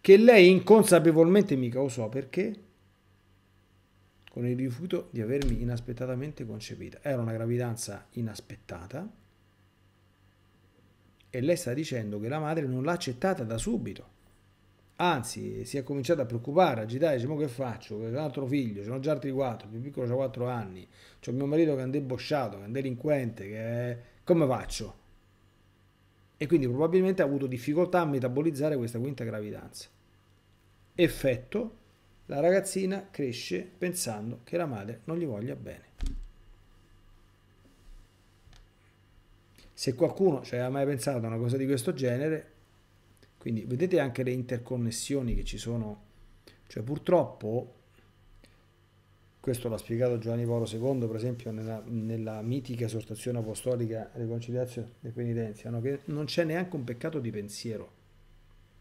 che lei inconsapevolmente mi causò perché? Con il rifiuto di avermi inaspettatamente concepita. Era una gravidanza inaspettata e lei sta dicendo che la madre non l'ha accettata da subito. Anzi, si è cominciata a preoccupare, a agitare, dice, ma che faccio? Che un altro figlio, ce n'ho già altri quattro, il più piccolo ha quattro anni, c'è mio marito che è un debosciato, che è un delinquente, che... come faccio? E quindi probabilmente ha avuto difficoltà a metabolizzare questa quinta gravidanza. Effetto, la ragazzina cresce pensando che la madre non gli voglia bene. Se qualcuno ci cioè, aveva mai pensato a una cosa di questo genere, quindi vedete anche le interconnessioni che ci sono, cioè purtroppo, questo l'ha spiegato Giovanni Paolo II per esempio nella, nella mitica esortazione apostolica Reconciliazione e Penitenzi, no? che non c'è neanche un peccato di pensiero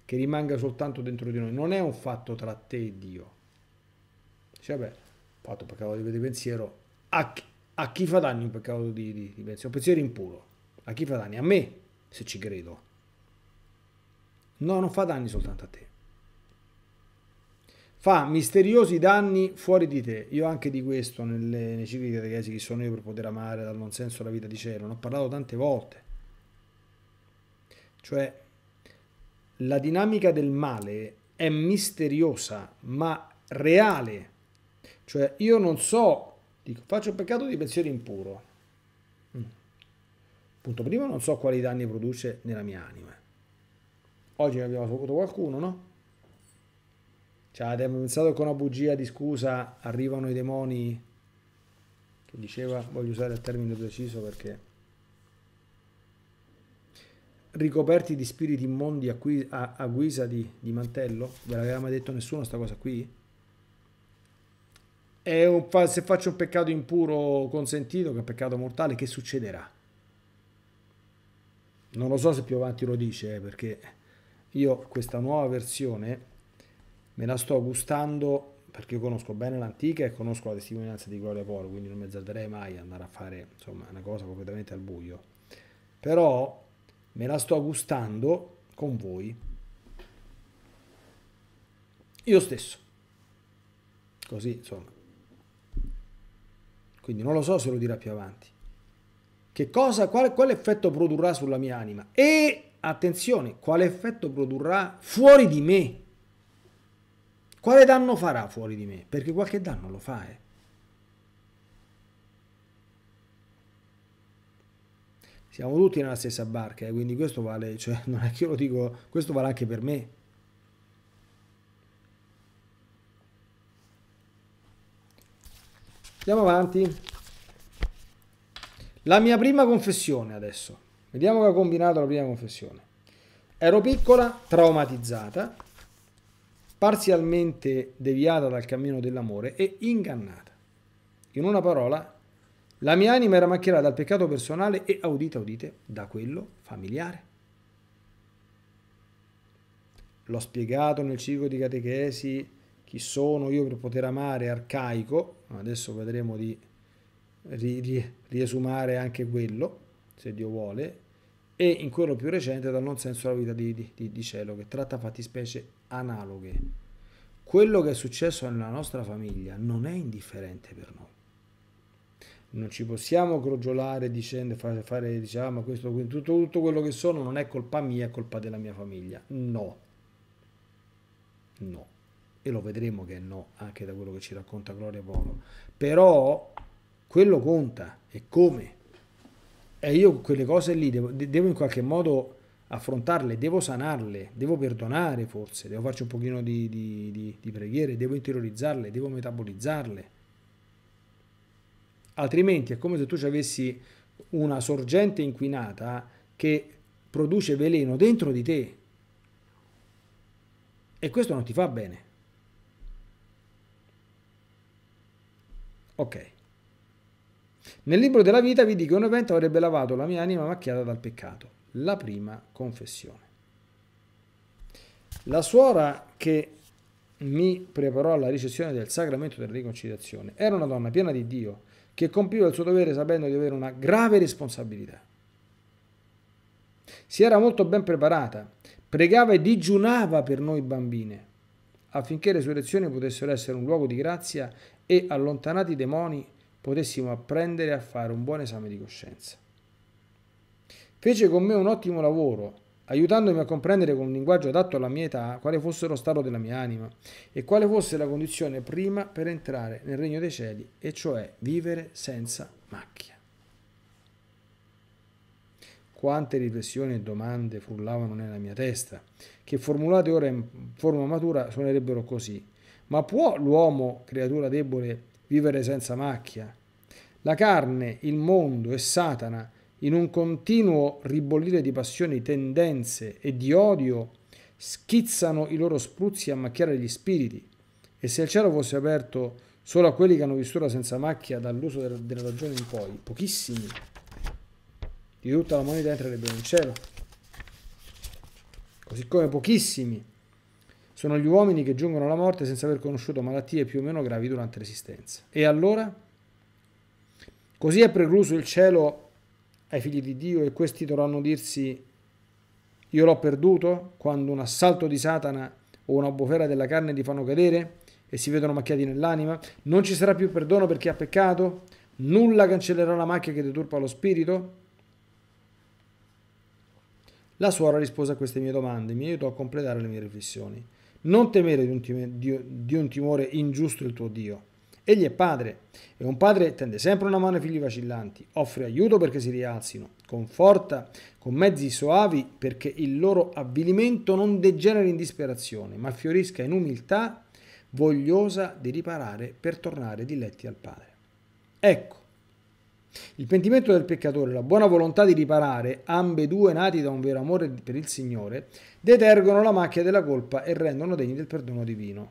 che rimanga soltanto dentro di noi, non è un fatto tra te e Dio. Dice, vabbè, fatto peccato di pensiero, a chi, a chi fa danni un peccato di, di, di pensiero? Un pensiero impuro a chi fa danni? A me, se ci credo. No, non fa danni soltanto a te. Fa misteriosi danni fuori di te. Io anche di questo nelle, nei cicli catechesi che sono io per poter amare dal non senso la vita di cielo, ne ho parlato tante volte. Cioè, la dinamica del male è misteriosa, ma reale. Cioè, io non so, dico, faccio un peccato di pensiero impuro. Punto primo, non so quali danni produce nella mia anima. Oggi ne abbiamo saputo qualcuno, no? Cioè, abbiamo pensato che una bugia di scusa arrivano i demoni che diceva, voglio usare il termine preciso perché ricoperti di spiriti immondi a, qui, a, a guisa di, di, mantello? Ve l'aveva mai detto nessuno sta cosa qui? E se faccio un peccato impuro consentito, che è un peccato mortale, che succederà? non lo so se più avanti lo dice eh, perché io questa nuova versione me la sto gustando perché io conosco bene l'antica e conosco la testimonianza di Gloria Polo quindi non mi azzarderei mai ad andare a fare insomma una cosa completamente al buio però me la sto gustando con voi io stesso così insomma quindi non lo so se lo dirà più avanti che cosa, quale, quale effetto produrrà sulla mia anima? E, attenzione, quale effetto produrrà fuori di me? Quale danno farà fuori di me? Perché qualche danno lo fa, eh. Siamo tutti nella stessa barca, eh, quindi questo vale, cioè, non è che io lo dico, questo vale anche per me. Andiamo avanti. La mia prima confessione adesso. Vediamo che ho combinato la prima confessione. Ero piccola, traumatizzata, parzialmente deviata dal cammino dell'amore e ingannata. In una parola, la mia anima era macchiata dal peccato personale e audita, udite, da quello familiare. L'ho spiegato nel ciclo di catechesi chi sono io per poter amare, arcaico, adesso vedremo di riesumare anche quello, se Dio vuole, e in quello più recente dal non senso alla vita di, di, di cielo, che tratta fattispecie analoghe. Quello che è successo nella nostra famiglia non è indifferente per noi. Non ci possiamo crogiolare dicendo, fare, fare diciamo, questo, tutto, tutto quello che sono non è colpa mia, è colpa della mia famiglia. No. No. E lo vedremo che no, anche da quello che ci racconta Gloria Polo. Però quello conta e come. E io quelle cose lì devo, devo in qualche modo affrontarle, devo sanarle, devo perdonare forse, devo farci un pochino di, di, di, di preghiere, devo interiorizzarle, devo metabolizzarle. Altrimenti è come se tu ci avessi una sorgente inquinata che produce veleno dentro di te. E questo non ti fa bene. Ok. Nel libro della vita vi dico un evento avrebbe lavato la mia anima macchiata dal peccato, la prima confessione. La suora che mi preparò alla ricezione del sacramento della riconciliazione era una donna piena di Dio che compiva il suo dovere sapendo di avere una grave responsabilità. Si era molto ben preparata, pregava e digiunava per noi bambine affinché le sue lezioni potessero essere un luogo di grazia e allontanati i demoni potessimo apprendere a fare un buon esame di coscienza. Fece con me un ottimo lavoro, aiutandomi a comprendere con un linguaggio adatto alla mia età quale fosse lo stato della mia anima e quale fosse la condizione prima per entrare nel regno dei cieli, e cioè vivere senza macchia. Quante riflessioni e domande frullavano nella mia testa, che formulate ora in forma matura suonerebbero così. Ma può l'uomo, creatura debole, vivere senza macchia. La carne, il mondo e Satana, in un continuo ribollire di passioni, tendenze e di odio, schizzano i loro spruzzi a macchiare gli spiriti. E se il cielo fosse aperto solo a quelli che hanno vissuto senza macchia dall'uso della ragione in poi, pochissimi di tutta la moneta entrerebbero in cielo. Così come pochissimi sono gli uomini che giungono alla morte senza aver conosciuto malattie più o meno gravi durante l'esistenza. E allora? Così è precluso il cielo ai figli di Dio e questi dovranno dirsi io l'ho perduto quando un assalto di Satana o una bufera della carne ti fanno cadere e si vedono macchiati nell'anima, non ci sarà più perdono per chi ha peccato, nulla cancellerà la macchia che deturpa lo spirito. La suora rispose a queste mie domande mi aiutò a completare le mie riflessioni. Non temere di un, timore, di, di un timore ingiusto il tuo Dio. Egli è padre e un padre tende sempre una mano ai figli vacillanti, offre aiuto perché si rialzino, conforta con mezzi soavi perché il loro avvilimento non degeneri in disperazione, ma fiorisca in umiltà vogliosa di riparare per tornare diletti al Padre. Ecco, il pentimento del peccatore e la buona volontà di riparare, ambedue nati da un vero amore per il Signore, detergono la macchia della colpa e rendono degni del perdono divino.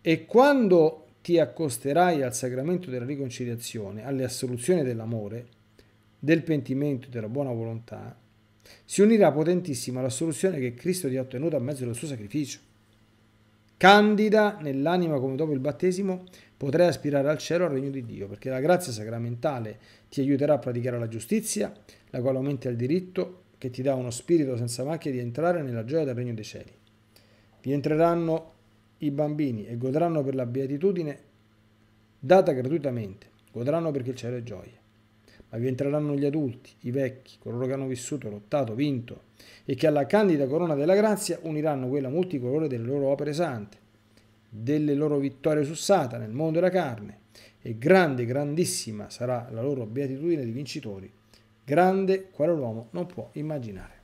E quando ti accosterai al sacramento della riconciliazione, alle assoluzioni dell'amore, del pentimento e della buona volontà, si unirà potentissima l'assoluzione che Cristo ti ha ottenuto a mezzo del suo sacrificio. Candida nell'anima come dopo il battesimo potrai aspirare al cielo al regno di Dio, perché la grazia sacramentale ti aiuterà a praticare la giustizia, la quale aumenta il diritto che ti dà uno spirito senza macchie di entrare nella gioia del regno dei cieli. Vi entreranno i bambini e godranno per la beatitudine data gratuitamente, godranno perché il cielo è gioia. Ma vi entreranno gli adulti, i vecchi, coloro che hanno vissuto, lottato, vinto, e che alla candida corona della grazia uniranno quella multicolore delle loro opere sante delle loro vittorie su Satana, nel mondo della carne, e grande, grandissima sarà la loro beatitudine di vincitori, grande quale l'uomo non può immaginare.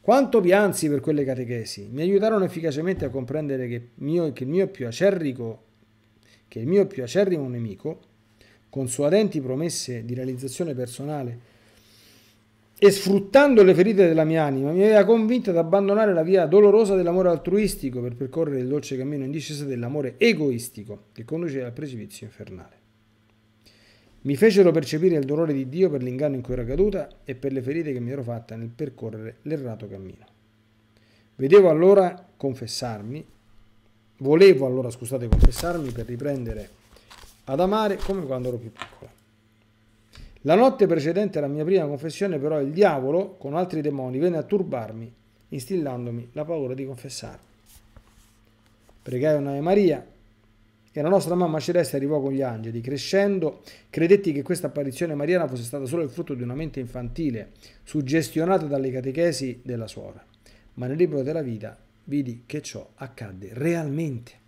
Quanto piansi per quelle catechesi, mi aiutarono efficacemente a comprendere che, mio, che, il, mio più acerrico, che il mio più acerrimo nemico, con suadenti promesse di realizzazione personale, e sfruttando le ferite della mia anima, mi aveva convinto ad abbandonare la via dolorosa dell'amore altruistico per percorrere il dolce cammino in discesa dell'amore egoistico che conduce al precipizio infernale. Mi fecero percepire il dolore di Dio per l'inganno in cui ero caduta e per le ferite che mi ero fatta nel percorrere l'errato cammino. Vedevo allora confessarmi, volevo allora, scusate, confessarmi per riprendere ad amare come quando ero più piccola. La notte precedente alla mia prima confessione, però, il diavolo, con altri demoni, venne a turbarmi, instillandomi la paura di confessarmi. Pregai un'Ave Maria e la nostra mamma celeste arrivò con gli angeli. Crescendo, credetti che questa apparizione mariana fosse stata solo il frutto di una mente infantile, suggestionata dalle catechesi della suora. Ma nel libro della vita vidi che ciò accadde realmente.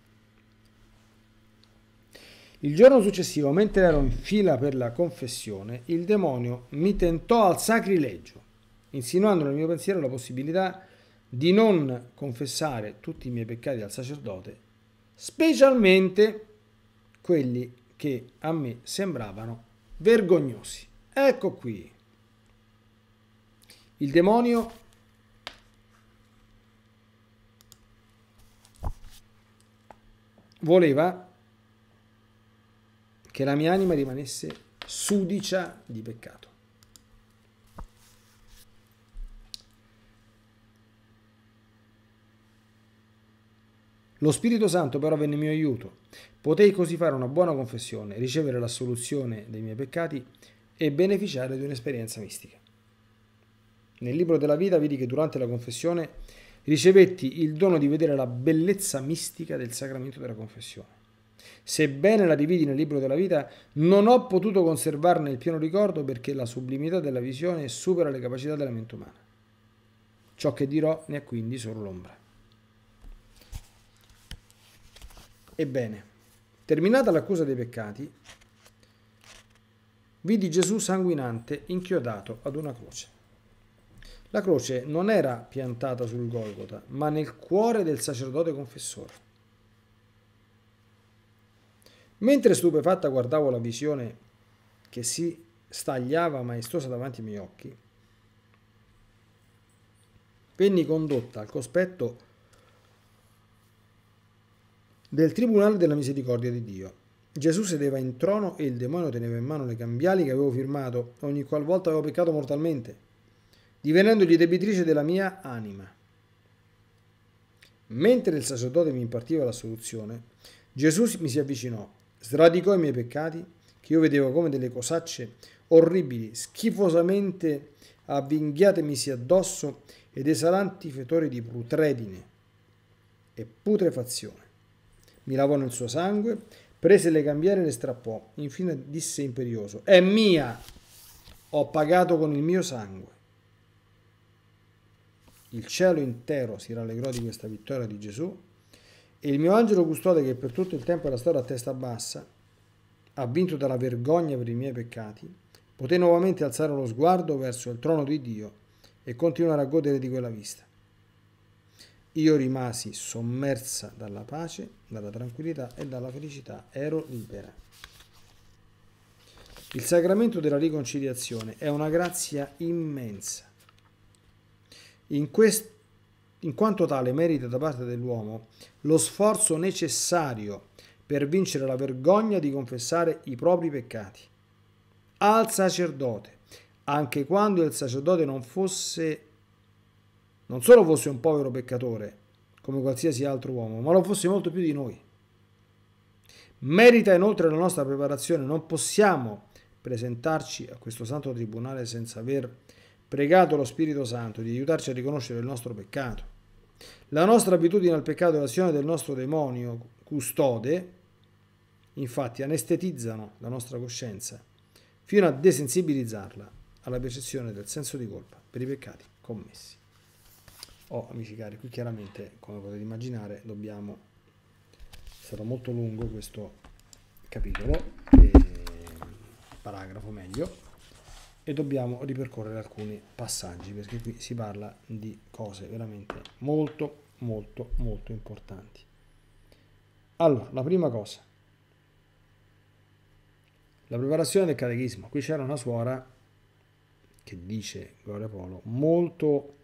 Il giorno successivo, mentre ero in fila per la confessione, il demonio mi tentò al sacrilegio, insinuando nel mio pensiero la possibilità di non confessare tutti i miei peccati al sacerdote, specialmente quelli che a me sembravano vergognosi. Ecco qui. Il demonio voleva che la mia anima rimanesse sudicia di peccato. Lo Spirito Santo però venne in mio aiuto. Potei così fare una buona confessione, ricevere l'assoluzione dei miei peccati e beneficiare di un'esperienza mistica. Nel libro della vita vedi che durante la confessione ricevetti il dono di vedere la bellezza mistica del sacramento della confessione. Sebbene la dividi nel libro della vita, non ho potuto conservarne il pieno ricordo perché la sublimità della visione supera le capacità della mente umana. Ciò che dirò ne è quindi solo l'ombra. Ebbene, terminata l'accusa dei peccati, vidi Gesù sanguinante inchiodato ad una croce. La croce non era piantata sul Golgota, ma nel cuore del sacerdote confessore. Mentre stupefatta guardavo la visione che si stagliava maestosa davanti ai miei occhi, venni condotta al cospetto del Tribunale della Misericordia di Dio. Gesù sedeva in trono e il demonio teneva in mano le cambiali che avevo firmato ogni qualvolta avevo peccato mortalmente, divenendogli debitrice della mia anima. Mentre il sacerdote mi impartiva l'assoluzione, Gesù mi si avvicinò Sradicò i miei peccati, che io vedevo come delle cosacce orribili, schifosamente avvinghiatemisi addosso ed esalanti fetori di putredine e putrefazione. Mi lavò nel suo sangue, prese le cambiere e le strappò. Infine disse imperioso, è mia, ho pagato con il mio sangue. Il cielo intero si rallegrò di questa vittoria di Gesù e il mio angelo custode, che per tutto il tempo era stato a testa bassa, avvinto dalla vergogna per i miei peccati, poté nuovamente alzare lo sguardo verso il trono di Dio e continuare a godere di quella vista. Io rimasi sommersa dalla pace, dalla tranquillità e dalla felicità, ero libera. Il sacramento della riconciliazione è una grazia immensa. In questo in quanto tale merita da parte dell'uomo lo sforzo necessario per vincere la vergogna di confessare i propri peccati al sacerdote, anche quando il sacerdote non fosse non solo fosse un povero peccatore, come qualsiasi altro uomo, ma lo fosse molto più di noi. Merita inoltre la nostra preparazione, non possiamo presentarci a questo santo tribunale senza aver pregato lo Spirito Santo di aiutarci a riconoscere il nostro peccato, la nostra abitudine al peccato e l'azione del nostro demonio custode, infatti, anestetizzano la nostra coscienza fino a desensibilizzarla alla percezione del senso di colpa per i peccati commessi. Oh, amici cari, qui chiaramente, come potete immaginare, dobbiamo... sarà molto lungo questo capitolo, e... paragrafo meglio e dobbiamo ripercorrere alcuni passaggi perché qui si parla di cose veramente molto molto molto importanti. Allora, la prima cosa, la preparazione del catechismo. Qui c'era una suora che dice Gloria Polo molto,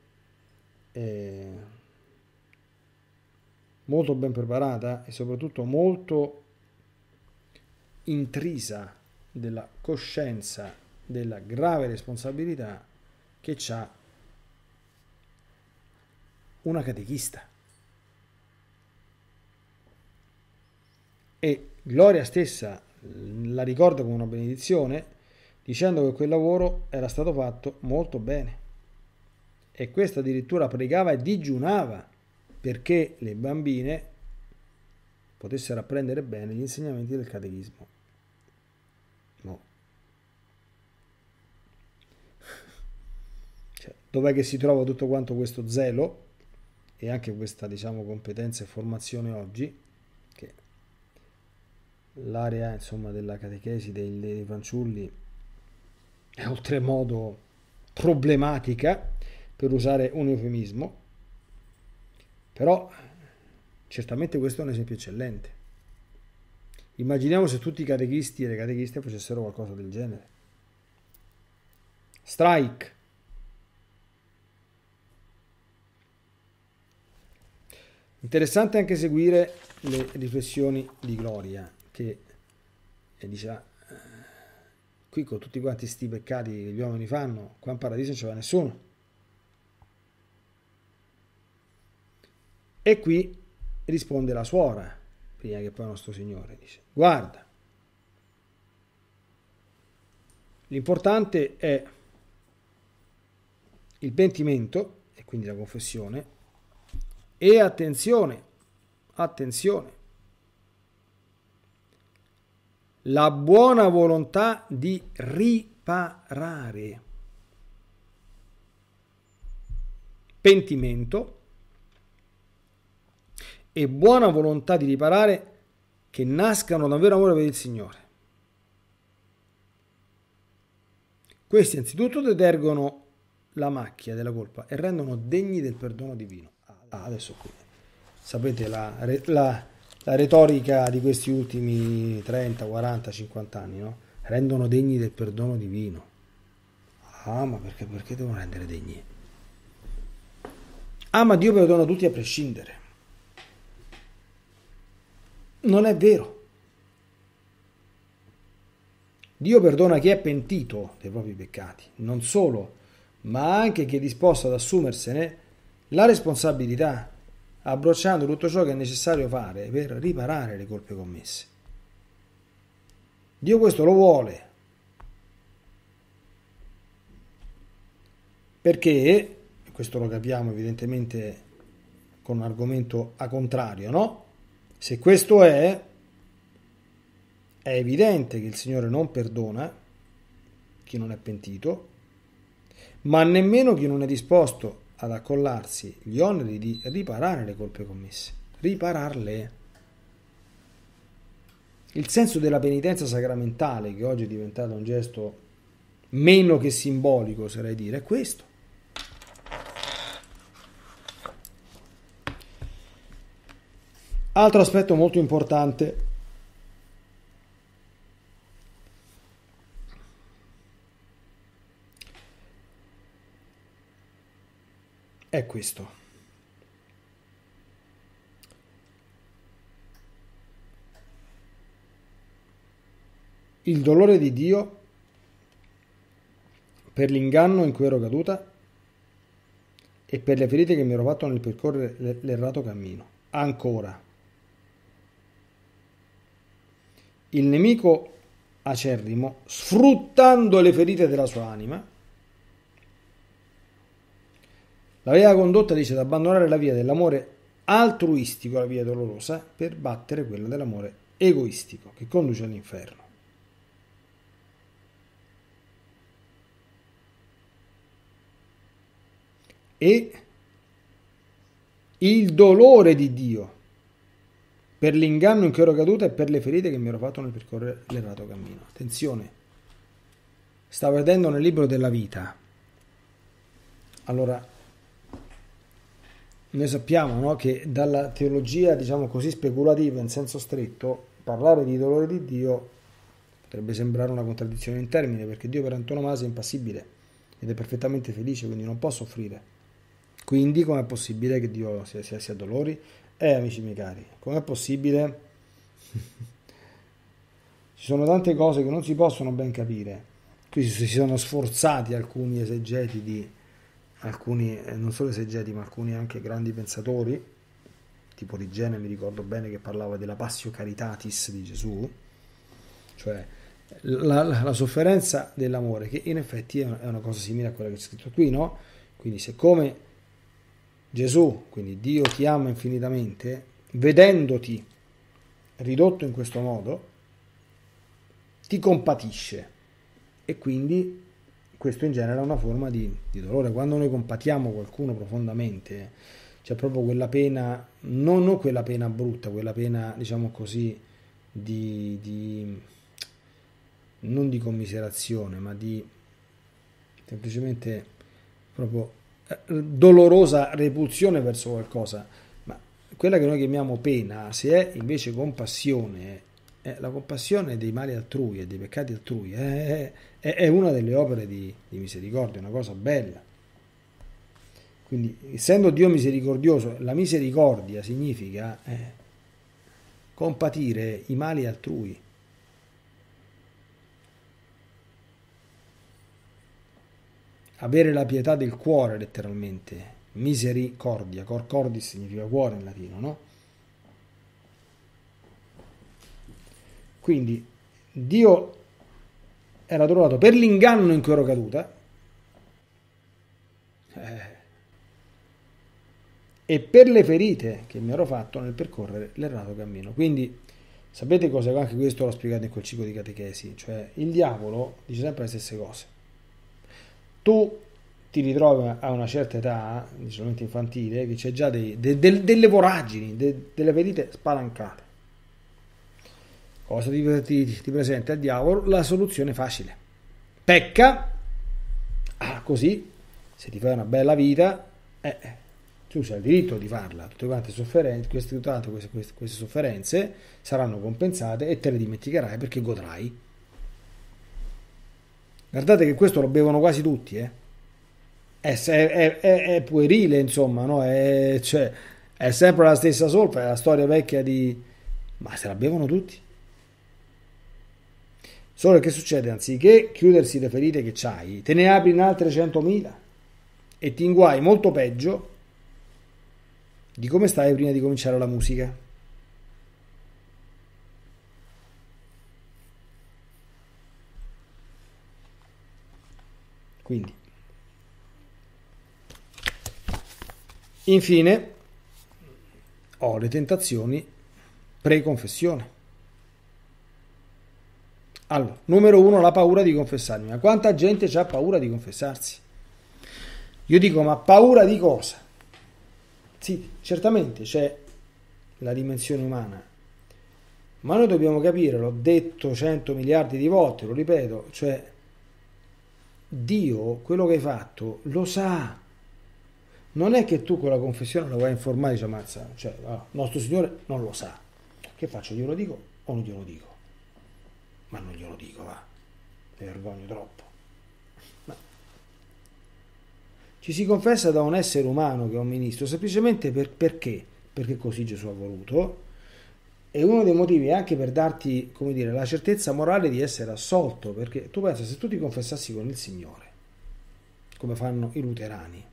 eh, molto ben preparata e soprattutto molto intrisa della coscienza della grave responsabilità che ha una catechista. E Gloria stessa la ricorda come una benedizione dicendo che quel lavoro era stato fatto molto bene. E questa addirittura pregava e digiunava perché le bambine potessero apprendere bene gli insegnamenti del catechismo. dov'è che si trova tutto quanto questo zelo e anche questa diciamo competenza e formazione oggi che l'area insomma della catechesi dei, dei fanciulli è oltremodo problematica per usare un eufemismo però certamente questo è un esempio eccellente immaginiamo se tutti i catechisti e le catechiste facessero qualcosa del genere strike Interessante anche seguire le riflessioni di Gloria, che eh, diceva, ah, eh, qui con tutti quanti sti peccati che gli uomini fanno, qua in paradiso non c'era nessuno. E qui risponde la suora, prima che poi il nostro Signore, dice, guarda, l'importante è il pentimento, e quindi la confessione, e attenzione, attenzione, la buona volontà di riparare. Pentimento e buona volontà di riparare che nascano davvero amore per il Signore. Questi anzitutto detergono la macchia della colpa e rendono degni del perdono divino adesso qui. Sapete la, la, la retorica di questi ultimi 30, 40, 50 anni, no? Rendono degni del perdono divino. Ah, ma perché, perché devono rendere degni? Ah, ma Dio perdona tutti a prescindere. Non è vero. Dio perdona chi è pentito dei propri peccati, non solo, ma anche chi è disposto ad assumersene la responsabilità, abbracciando tutto ciò che è necessario fare per riparare le colpe commesse. Dio questo lo vuole, perché, questo lo capiamo evidentemente con un argomento a contrario, no? Se questo è, è evidente che il Signore non perdona chi non è pentito, ma nemmeno chi non è disposto ad accollarsi gli oneri di riparare le colpe commesse. Ripararle. Il senso della penitenza sacramentale, che oggi è diventato un gesto meno che simbolico, oserei dire, è questo. Altro aspetto molto importante è questo. Il dolore di Dio per l'inganno in cui ero caduta e per le ferite che mi ero fatto nel percorrere l'errato cammino. Ancora. Il nemico acerrimo, sfruttando le ferite della sua anima, La vera condotta dice di abbandonare la via dell'amore altruistico, la via dolorosa, per battere quella dell'amore egoistico che conduce all'inferno. E il dolore di Dio per l'inganno in cui ero caduta e per le ferite che mi ero fatto nel percorrere l'errato cammino. Attenzione, sta vedendo nel libro della vita. Allora, noi sappiamo no, che dalla teologia, diciamo così, speculativa in senso stretto, parlare di dolore di Dio potrebbe sembrare una contraddizione in termini, perché Dio per antonomasia è impassibile ed è perfettamente felice, quindi non può soffrire. Quindi com'è possibile che Dio sia, sia, sia dolori? Eh, amici miei cari, com'è possibile? Ci sono tante cose che non si possono ben capire. Qui si sono sforzati alcuni esegeti di alcuni, eh, non solo esegeti, ma alcuni anche grandi pensatori, tipo Rigene mi ricordo bene che parlava della passio caritatis di Gesù, cioè la, la, la, sofferenza dell'amore, che in effetti è una, cosa simile a quella che è scritto qui, no? Quindi siccome Gesù, quindi Dio ti ama infinitamente, vedendoti ridotto in questo modo, ti compatisce e quindi questo in genere è una forma di, di dolore. Quando noi compatiamo qualcuno profondamente, c'è cioè proprio quella pena, non, non, quella pena brutta, quella pena, diciamo così, di, di non di commiserazione, ma di semplicemente proprio eh, dolorosa repulsione verso qualcosa. Ma quella che noi chiamiamo pena, se è invece compassione, eh, la compassione dei mali altrui e dei peccati altrui è, è, è una delle opere di, di misericordia, una cosa bella. Quindi, essendo Dio misericordioso, la misericordia significa eh, compatire i mali altrui. Avere la pietà del cuore, letteralmente. Misericordia, cor cordis significa cuore in latino, no? Quindi Dio era trovato per l'inganno in cui ero caduta eh, e per le ferite che mi ero fatto nel percorrere l'errato cammino. Quindi sapete cosa? Anche questo l'ho spiegato in quel ciclo di catechesi, cioè il diavolo dice sempre le stesse cose. Tu ti ritrovi a una certa età, solamente infantile, che c'è già dei, de, de, delle voragini, de, delle ferite spalancate cosa ti, ti, ti presenta il diavolo? La soluzione facile. Pecca, ah, così, se ti fai una bella vita, eh, eh tu hai il diritto di farla, tutte quante, sofferenze, queste, queste, queste, queste sofferenze saranno compensate e te le dimenticherai perché godrai. Guardate che questo lo bevono quasi tutti, eh? è, è, è, è, puerile, insomma, no? È, cioè, sempre la stessa solfa, è la storia vecchia di... Ma se la bevono tutti. Solo che succede, anziché chiudersi le ferite che c'hai, te ne apri in altre 100.000 e ti inguai molto peggio di come stai prima di cominciare la musica. Quindi, infine, ho le tentazioni pre-confessione. Allora, numero uno, la paura di confessarmi. Ma quanta gente ha paura di confessarsi? Io dico, ma paura di cosa? Sì, certamente c'è la dimensione umana, ma noi dobbiamo capire, l'ho detto cento miliardi di volte, lo ripeto, cioè Dio quello che hai fatto lo sa. Non è che tu con la confessione lo vai a informare e dici ammazza, cioè, allora, nostro Signore non lo sa. Che faccio? Glielo dico o non glielo dico? ma non glielo dico, va, mi vergogno troppo. Ma... Ci si confessa da un essere umano che è un ministro semplicemente per, perché? Perché così Gesù ha voluto. E uno dei motivi è anche per darti, come dire, la certezza morale di essere assolto, perché tu pensa, se tu ti confessassi con il Signore, come fanno i luterani,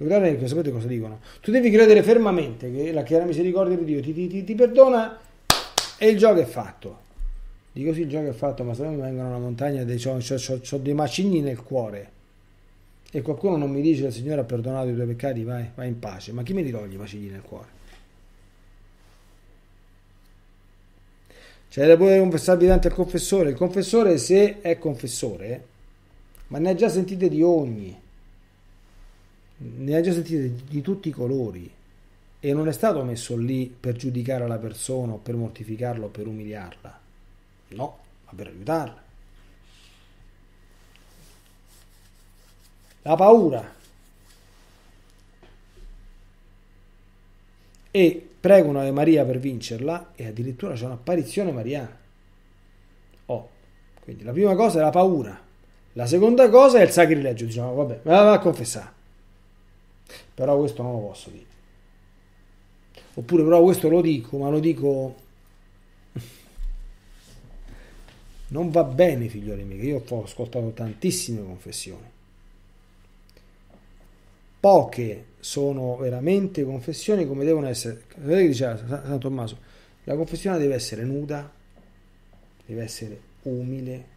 Guardate, sapete cosa dicono? Tu devi credere fermamente che la chiara misericordia di Dio ti, ti, ti, ti perdona e il gioco è fatto. Dico sì, il gioco è fatto ma se non mi vengono una montagna ho, dei macigni nel cuore e qualcuno non mi dice il Signore ha perdonato i tuoi peccati vai, vai in pace ma chi mi toglie i macigni nel cuore Cioè, da pure confessarvi davanti al confessore. Il confessore, se è confessore, ma ne ha già sentite di ogni, ne ha già sentite di tutti i colori. E non è stato messo lì per giudicare la persona o per mortificarla o per umiliarla. No, ma per aiutarla. La paura. E pregano a Maria per vincerla e addirittura c'è un'apparizione mariana. Oh, quindi la prima cosa è la paura. La seconda cosa è il sacrilegio. Diciamo, vabbè, me la va a confessare. Però questo non lo posso dire. Oppure però questo lo dico, ma lo dico Non va bene, figlioli miei, io ho ascoltato tantissime confessioni. Poche sono veramente confessioni come devono essere. Vedete che diceva ah, San Tommaso, la confessione deve essere nuda, deve essere umile.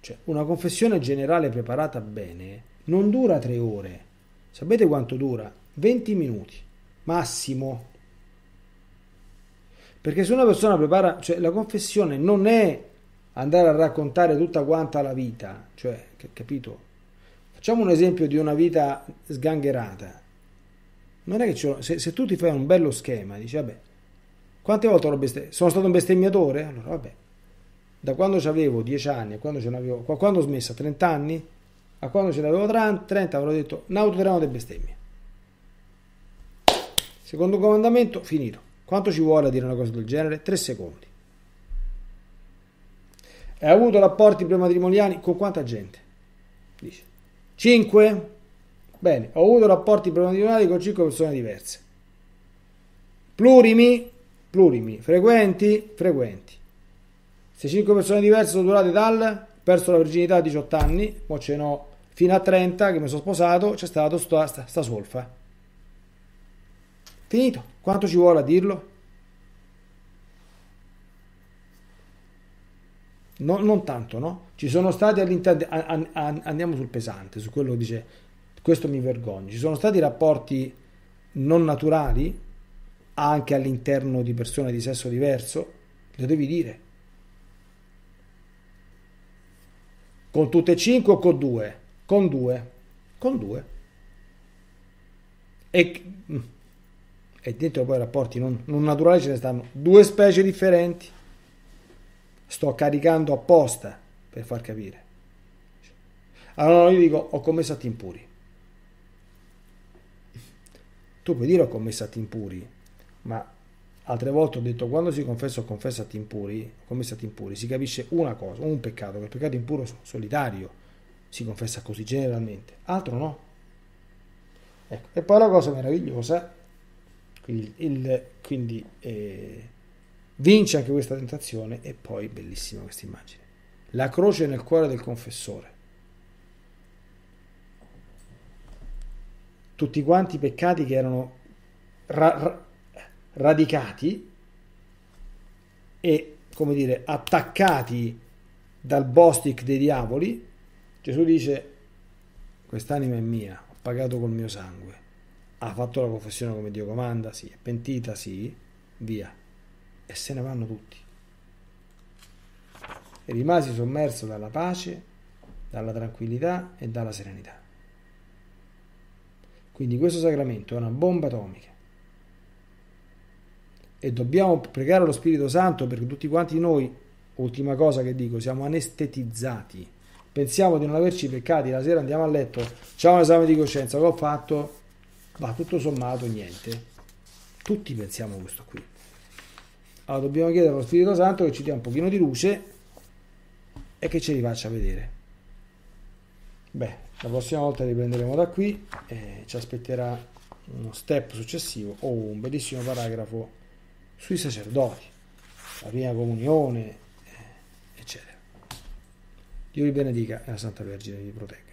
Cioè, una confessione generale preparata bene non dura tre ore. Sapete quanto dura? 20 minuti, massimo. Perché se una persona prepara, cioè la confessione non è andare a raccontare tutta quanta la vita, cioè, capito? Facciamo un esempio di una vita sgangherata. Non è che se, se, tu ti fai un bello schema, dici, vabbè, quante volte bestem- sono stato un bestemmiatore? Allora, vabbè, da quando avevo 10 anni a quando, ce n'avevo, quando ho smesso a 30 anni, a quando ce l'avevo 30, avrò detto, un autotreno di bestemmie. Secondo comandamento, finito. Quanto ci vuole a dire una cosa del genere? 3 secondi. Ha avuto rapporti prematrimoniali con quanta gente? Dice. 5? Bene, ho avuto rapporti prematrimoniali con 5 persone diverse. Plurimi? Plurimi. Frequenti? Frequenti. Se 5 persone diverse sono durate dal... Perso la virginità a 18 anni, poi ce n'ho fino a 30 che mi sono sposato, c'è stato sta, sta, sta solfa. Finito. Quanto ci vuole a dirlo? No, non tanto, no? Ci sono stati all'interno, an, an, andiamo sul pesante, su quello che dice, questo mi vergogno, ci sono stati rapporti non naturali anche all'interno di persone di sesso diverso, lo devi dire. Con tutte e cinque o con due? Con due. Con due. E, mm. e dentro poi rapporti non, non naturali ce ne stanno due specie differenti Sto caricando apposta per far capire. Allora io dico ho commesso atti impuri. Tu puoi dire ho commesso atti impuri, ma altre volte ho detto quando si confessa o confessa atti impuri, ho commesso atti impuri, si capisce una cosa, un peccato, che il peccato impuro solitario si confessa così generalmente, altro no. Ecco. E poi la cosa meravigliosa, quindi, il, quindi eh, Vince anche questa tentazione e poi, bellissima questa immagine, la croce nel cuore del confessore. Tutti quanti i peccati che erano ra- ra- radicati e, come dire, attaccati dal bostic dei diavoli, Gesù dice, quest'anima è mia, ho pagato col mio sangue, ha fatto la confessione come Dio comanda, sì, è pentita, sì, via e se ne vanno tutti. E rimasi sommerso dalla pace, dalla tranquillità e dalla serenità. Quindi questo sacramento è una bomba atomica. E dobbiamo pregare lo Spirito Santo perché tutti quanti noi, ultima cosa che dico, siamo anestetizzati. Pensiamo di non averci peccati, la sera andiamo a letto, c'è un esame di coscienza che ho fatto, ma tutto sommato niente. Tutti pensiamo questo qui. Allora dobbiamo chiedere allo Spirito Santo che ci dia un pochino di luce e che ce li faccia vedere. Beh, la prossima volta riprenderemo da qui e ci aspetterà uno step successivo o un bellissimo paragrafo sui sacerdoti, la prima comunione, eh, eccetera. Dio vi benedica e la Santa Vergine vi protegga.